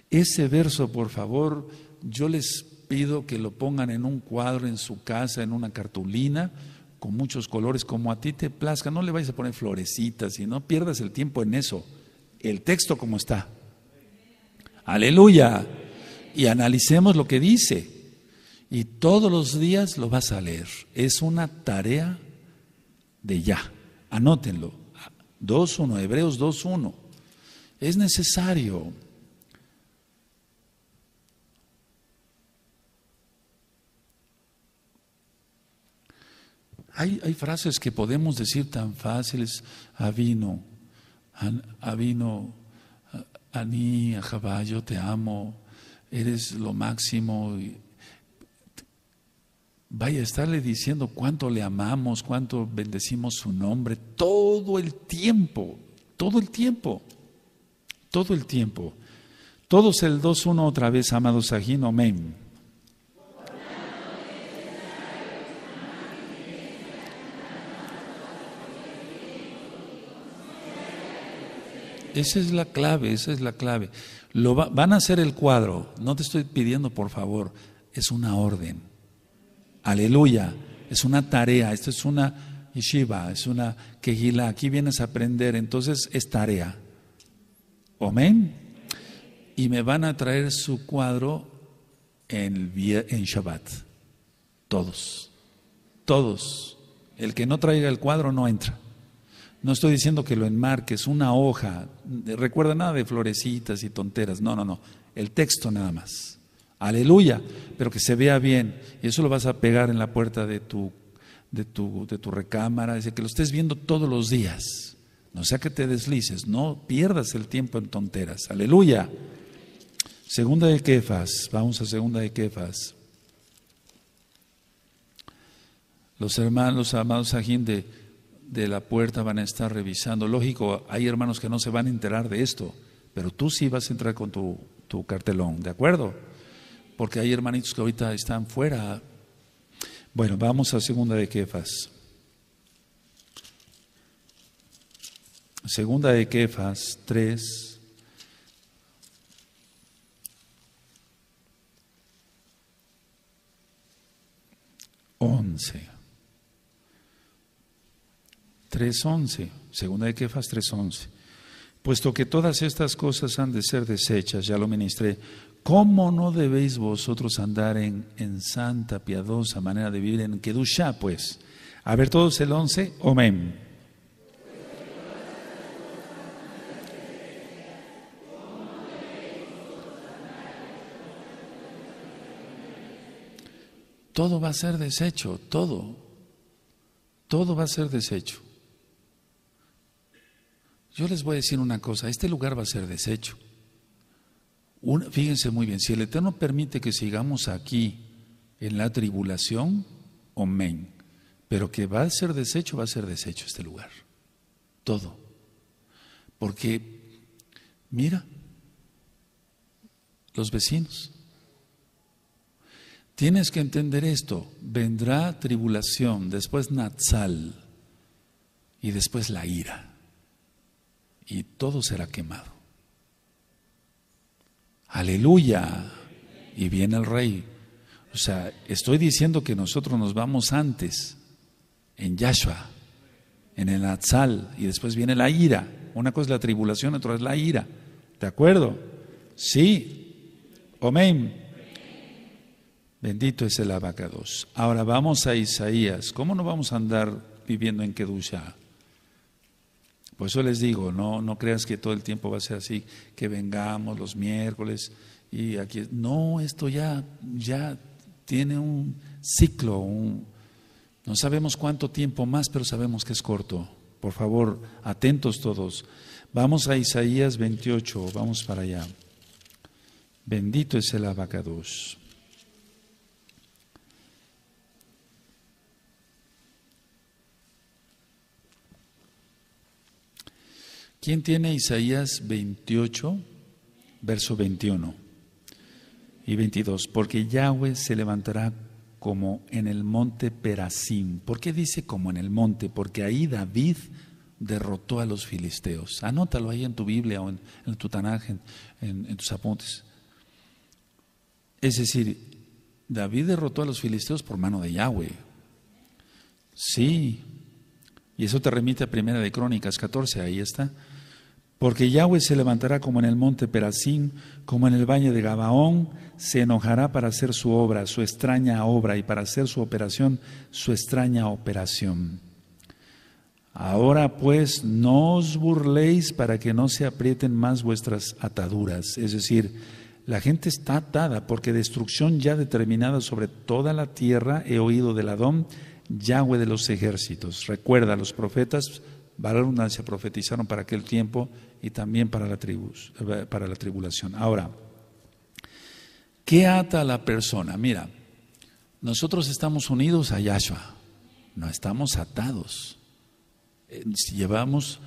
Ese verso, por favor, yo les pido que lo pongan en un cuadro en su casa, en una cartulina, con muchos colores, como a ti te plazca. No le vayas a poner florecitas y no pierdas el tiempo en eso. El texto como está. Aleluya y analicemos lo que dice. Y todos los días lo vas a leer. Es una tarea de ya. Anótenlo. 2.1, Hebreos 2.1. Es necesario. Hay, frases que podemos decir tan fáciles, avino, vino, a aní, a yo te amo, eres lo máximo. Vaya, estarle diciendo cuánto le amamos, cuánto bendecimos su nombre, todo el tiempo, todo el tiempo, todo el tiempo. Todos el 2-1 otra vez, amados Sajín, amén. Esa es la clave, esa es la clave. Lo van a hacer el cuadro, no te estoy pidiendo por favor, es una orden. Aleluya, es una tarea, esto es una yeshiva, es una quejila, aquí vienes a aprender, entonces es tarea. Amén. Y me van a traer su cuadro en, en Shabbat, todos, todos. El que no traiga el cuadro no entra. No estoy diciendo que lo enmarques, una hoja. Recuerda nada de florecitas y tonteras. No, no, no. El texto nada más. Aleluya. Pero que se vea bien. Y eso lo vas a pegar en la puerta de tu, de tu, de tu recámara. que lo estés viendo todos los días. No sea que te deslices. No pierdas el tiempo en tonteras. Aleluya. Segunda de quefas. Vamos a segunda de quefas. Los hermanos, amados Ajín de la puerta van a estar revisando. Lógico, hay hermanos que no se van a enterar de esto, pero tú sí vas a entrar con tu, tu cartelón, ¿de acuerdo? Porque hay hermanitos que ahorita están fuera. Bueno, vamos a segunda de Kefas. Segunda de Kefas 3. Once. 3.11, segunda de Kefas 3.11. Puesto que todas estas cosas han de ser desechas, ya lo ministré, ¿cómo no debéis vosotros andar en, santa, piadosa manera de vivir en Kedusha, pues? A ver todos el 11, amén. Todo va a ser deshecho, todo. Todo va a ser deshecho. Yo les voy a decir una cosa, este lugar va a ser deshecho. fíjense muy bien, si el Eterno permite que sigamos aquí en la tribulación, amén. Pero que va a ser deshecho, va a ser deshecho este lugar. Todo. Porque, mira, los vecinos. Tienes que entender esto. Vendrá tribulación, después Natsal y después la ira y todo será quemado. Aleluya. Y viene el rey. O sea, estoy diciendo que nosotros nos vamos antes en Yahshua, en el Atzal, y después viene la ira. Una cosa es la tribulación, otra es la ira. ¿De acuerdo? Sí. Amén. Bendito es el abacados. Ahora vamos a Isaías. ¿Cómo no vamos a andar viviendo en Kedusha? Por eso les digo, no, no creas que todo el tiempo va a ser así, que vengamos los miércoles y aquí. No, esto ya, ya tiene un ciclo, no sabemos cuánto tiempo más, pero sabemos que es corto. Por favor, atentos todos. Vamos a Isaías 28, vamos para allá. Bendito es el abacados. ¿Quién tiene Isaías 28, verso 21 y 22? Porque Yahweh se levantará como en el monte Perasim. ¿Por qué dice como en el monte? Porque ahí David derrotó a los filisteos. Anótalo ahí en tu Biblia o en, tu Tanaj, en, en tus apuntes. Es decir, David derrotó a los filisteos por mano de Yahweh. Sí. Y eso te remite a Primera de Crónicas 14, ahí está. Porque Yahweh se levantará como en el monte Perasín, como en el valle de Gabaón, se enojará para hacer su obra, su extraña obra, y para hacer su operación, su extraña operación. Ahora pues no os burléis para que no se aprieten más vuestras ataduras. Es decir, la gente está atada porque destrucción ya determinada sobre toda la tierra he oído del Adón, Yahweh de los ejércitos. Recuerda, los profetas para abundancia profetizaron para aquel tiempo y también para la, tribus, eh, para la tribulación. Ahora, ¿qué ata a la persona? Mira, nosotros estamos unidos a Yahshua, no estamos atados. Eh, si llevamos,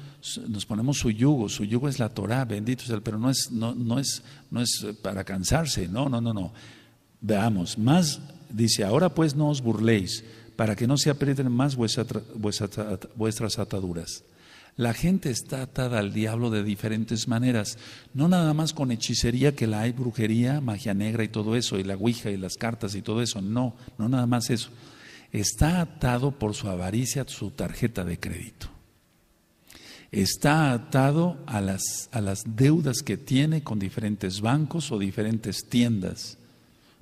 nos ponemos su yugo, su yugo es la Torah, bendito sea el, pero no es, no, no es, no es para cansarse, no, no, no, no. Veamos, más dice, ahora pues no os burléis para que no se aprieten más vuestras ataduras. La gente está atada al diablo de diferentes maneras, no nada más con hechicería, que la hay brujería, magia negra y todo eso, y la Ouija y las cartas y todo eso, no, no nada más eso. Está atado por su avaricia, a su tarjeta de crédito. Está atado a las, a las deudas que tiene con diferentes bancos o diferentes tiendas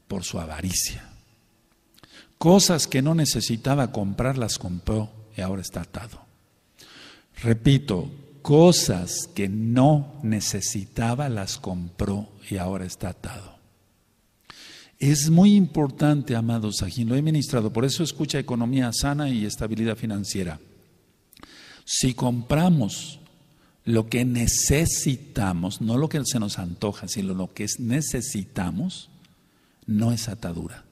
por su avaricia. Cosas que no necesitaba comprar las compró y ahora está atado. Repito, cosas que no necesitaba las compró y ahora está atado. Es muy importante, amados aquí, lo he ministrado, por eso escucha economía sana y estabilidad financiera. Si compramos lo que necesitamos, no lo que se nos antoja, sino lo que necesitamos, no es atadura.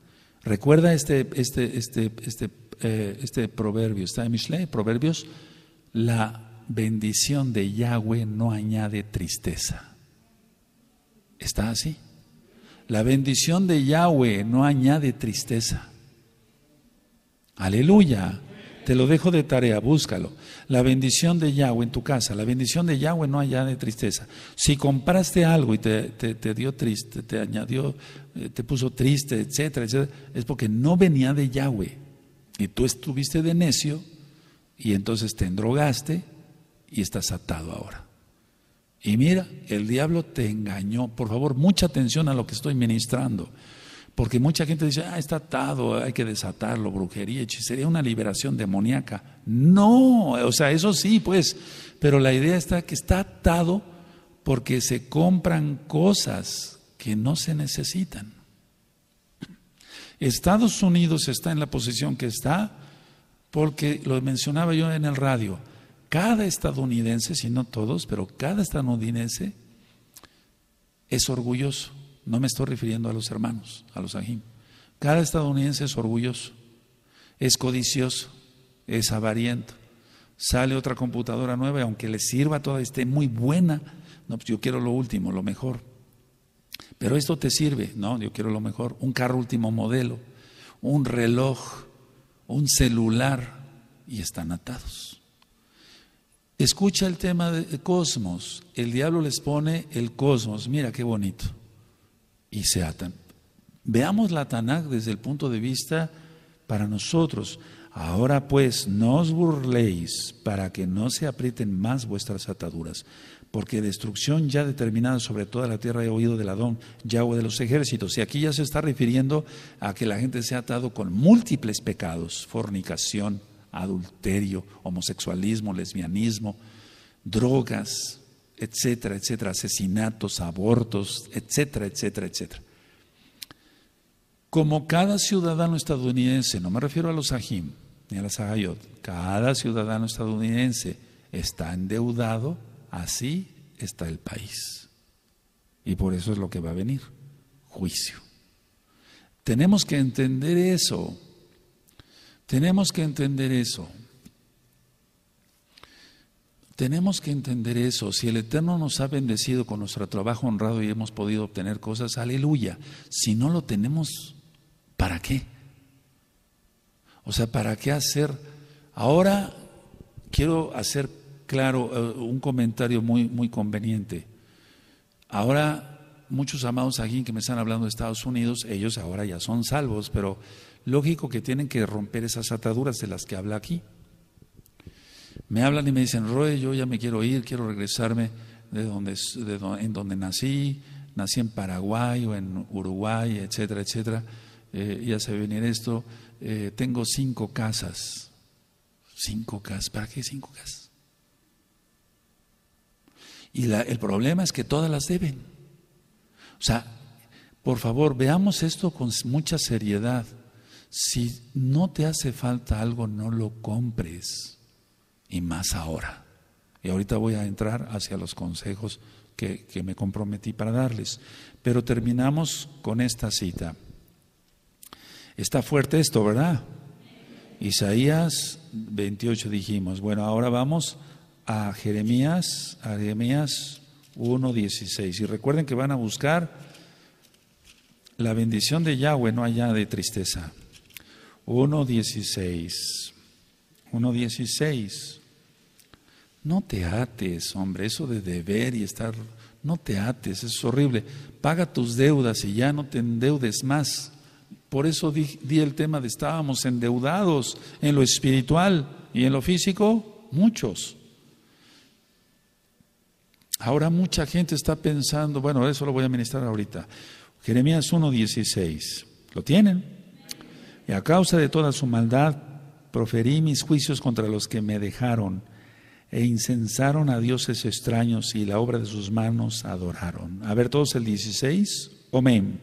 Recuerda este, este, este, este, eh, este, proverbio, está en Mishle, Proverbios, la bendición de Yahweh no añade tristeza. ¿Está así? La bendición de Yahweh no añade tristeza. Aleluya. Te lo dejo de tarea, búscalo. La bendición de Yahweh en tu casa, la bendición de Yahweh no allá de tristeza. Si compraste algo y te, dio triste, te añadió, eh, te puso triste, etcétera, etcétera, es porque no venía de Yahweh. Y tú estuviste de necio y entonces te endrogaste y estás atado ahora. Y mira, el diablo te engañó. Por favor, mucha atención a lo que estoy ministrando. Porque mucha gente dice, ah, está atado, hay que desatarlo, brujería, sería una liberación demoníaca. No, o sea, eso sí, pues, pero la idea está que está atado porque se compran cosas que no se necesitan. Estados Unidos está en la posición que está porque, lo mencionaba yo en el radio, cada estadounidense, si no todos, pero cada estadounidense es orgulloso no me estoy refiriendo a los hermanos, a los ajim. Cada estadounidense es orgulloso, es codicioso, es avariento. Sale otra computadora nueva y aunque le sirva toda, esté muy buena. No, pues yo quiero lo último, lo mejor. Pero esto te sirve. No, yo quiero lo mejor. Un carro último modelo, un reloj, un celular. Y están atados. Escucha el tema de Cosmos. El diablo les pone el Cosmos. Mira qué bonito y se atan. Veamos la Tanakh desde el punto de vista para nosotros. Ahora pues, no os burléis para que no se aprieten más vuestras ataduras, porque destrucción ya determinada sobre toda la tierra he oído del Adón, Yahweh de los ejércitos. Y aquí ya se está refiriendo a que la gente se ha atado con múltiples pecados, fornicación, adulterio, homosexualismo, lesbianismo, drogas, etcétera, etcétera, asesinatos, abortos, etcétera, etcétera, etcétera. Como cada ciudadano estadounidense, no me refiero a los ajim ni a las ajayot, cada ciudadano estadounidense está endeudado, así está el país. Y por eso es lo que va a venir, juicio. Tenemos que entender eso. Tenemos que entender eso. Tenemos que entender eso. Si el Eterno nos ha bendecido con nuestro trabajo honrado y hemos podido obtener cosas, aleluya. Si no lo tenemos, ¿para qué? O sea, ¿para qué hacer? Ahora quiero hacer claro eh, un comentario muy, muy conveniente. Ahora, muchos amados aquí que me están hablando de Estados Unidos, ellos ahora ya son salvos, pero lógico que tienen que romper esas ataduras de las que habla aquí me hablan y me dicen, Roy, yo ya me quiero ir, quiero regresarme de donde, en donde nací, nací en Paraguay o en Uruguay, etcétera, etcétera. Eh, ya se venir esto. Eh, tengo cinco casas. Cinco casas. ¿Para qué cinco casas? Y el problema es que todas las deben. O sea, por favor, veamos esto con mucha seriedad. Si no te hace falta algo, no lo compres y más ahora. Y ahorita voy a entrar hacia los consejos que, me comprometí para darles. Pero terminamos con esta cita. Está fuerte esto, ¿verdad? Isaías 28 dijimos. Bueno, ahora vamos a Jeremías, a Jeremías 1.16. Y recuerden que van a buscar la bendición de Yahweh, no allá de tristeza. 1.16. 1.16. No te ates, hombre, eso de deber y estar, no te ates, es horrible. Paga tus deudas y ya no te endeudes más. Por eso di, el tema de estábamos endeudados en lo espiritual y en lo físico, muchos. Ahora mucha gente está pensando, bueno, eso lo voy a ministrar ahorita. Jeremías 1.16, ¿lo tienen? Y a causa de toda su maldad, proferí mis juicios contra los que me dejaron e incensaron a dioses extraños y la obra de sus manos adoraron. A ver todos el 16. Amén.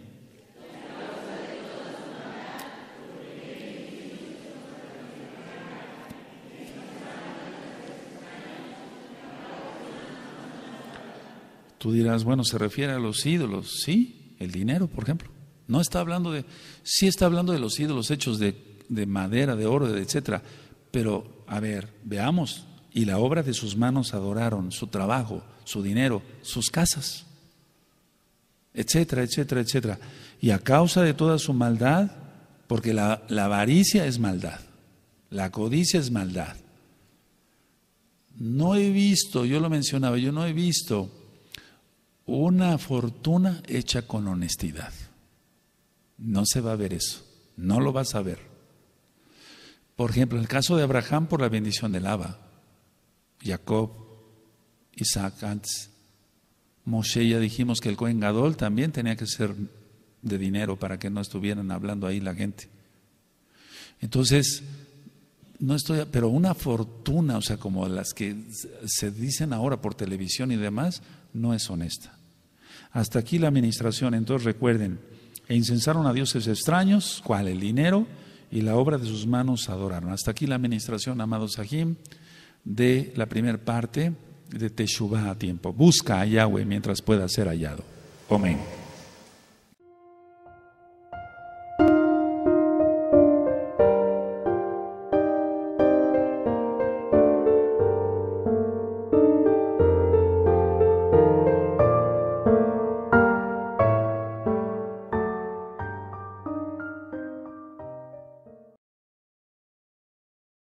Tú dirás, bueno, se refiere a los ídolos, ¿sí? El dinero, por ejemplo. No está hablando de, sí está hablando de los ídolos hechos de, madera, de oro, etc. etcétera. Pero, a ver, veamos, y la obra de sus manos adoraron, su trabajo, su dinero, sus casas, etcétera, etcétera, etcétera. Y a causa de toda su maldad, porque la, avaricia es maldad, la codicia es maldad. No he visto, yo lo mencionaba, yo no he visto una fortuna hecha con honestidad. No se va a ver eso, no lo vas a ver. Por ejemplo, el caso de Abraham por la bendición de Lava. Jacob, Isaac antes. Moshe ya dijimos que el Cohen Gadol también tenía que ser de dinero para que no estuvieran hablando ahí la gente. Entonces, no estoy, pero una fortuna, o sea, como las que se dicen ahora por televisión y demás, no es honesta. Hasta aquí la administración, entonces recuerden, e incensaron a dioses extraños, ¿cuál? el dinero, y la obra de sus manos adoraron. Hasta aquí la administración, amados Sahim de la primera parte de Teshuvah a tiempo. Busca a Yahweh mientras pueda ser hallado. Amén.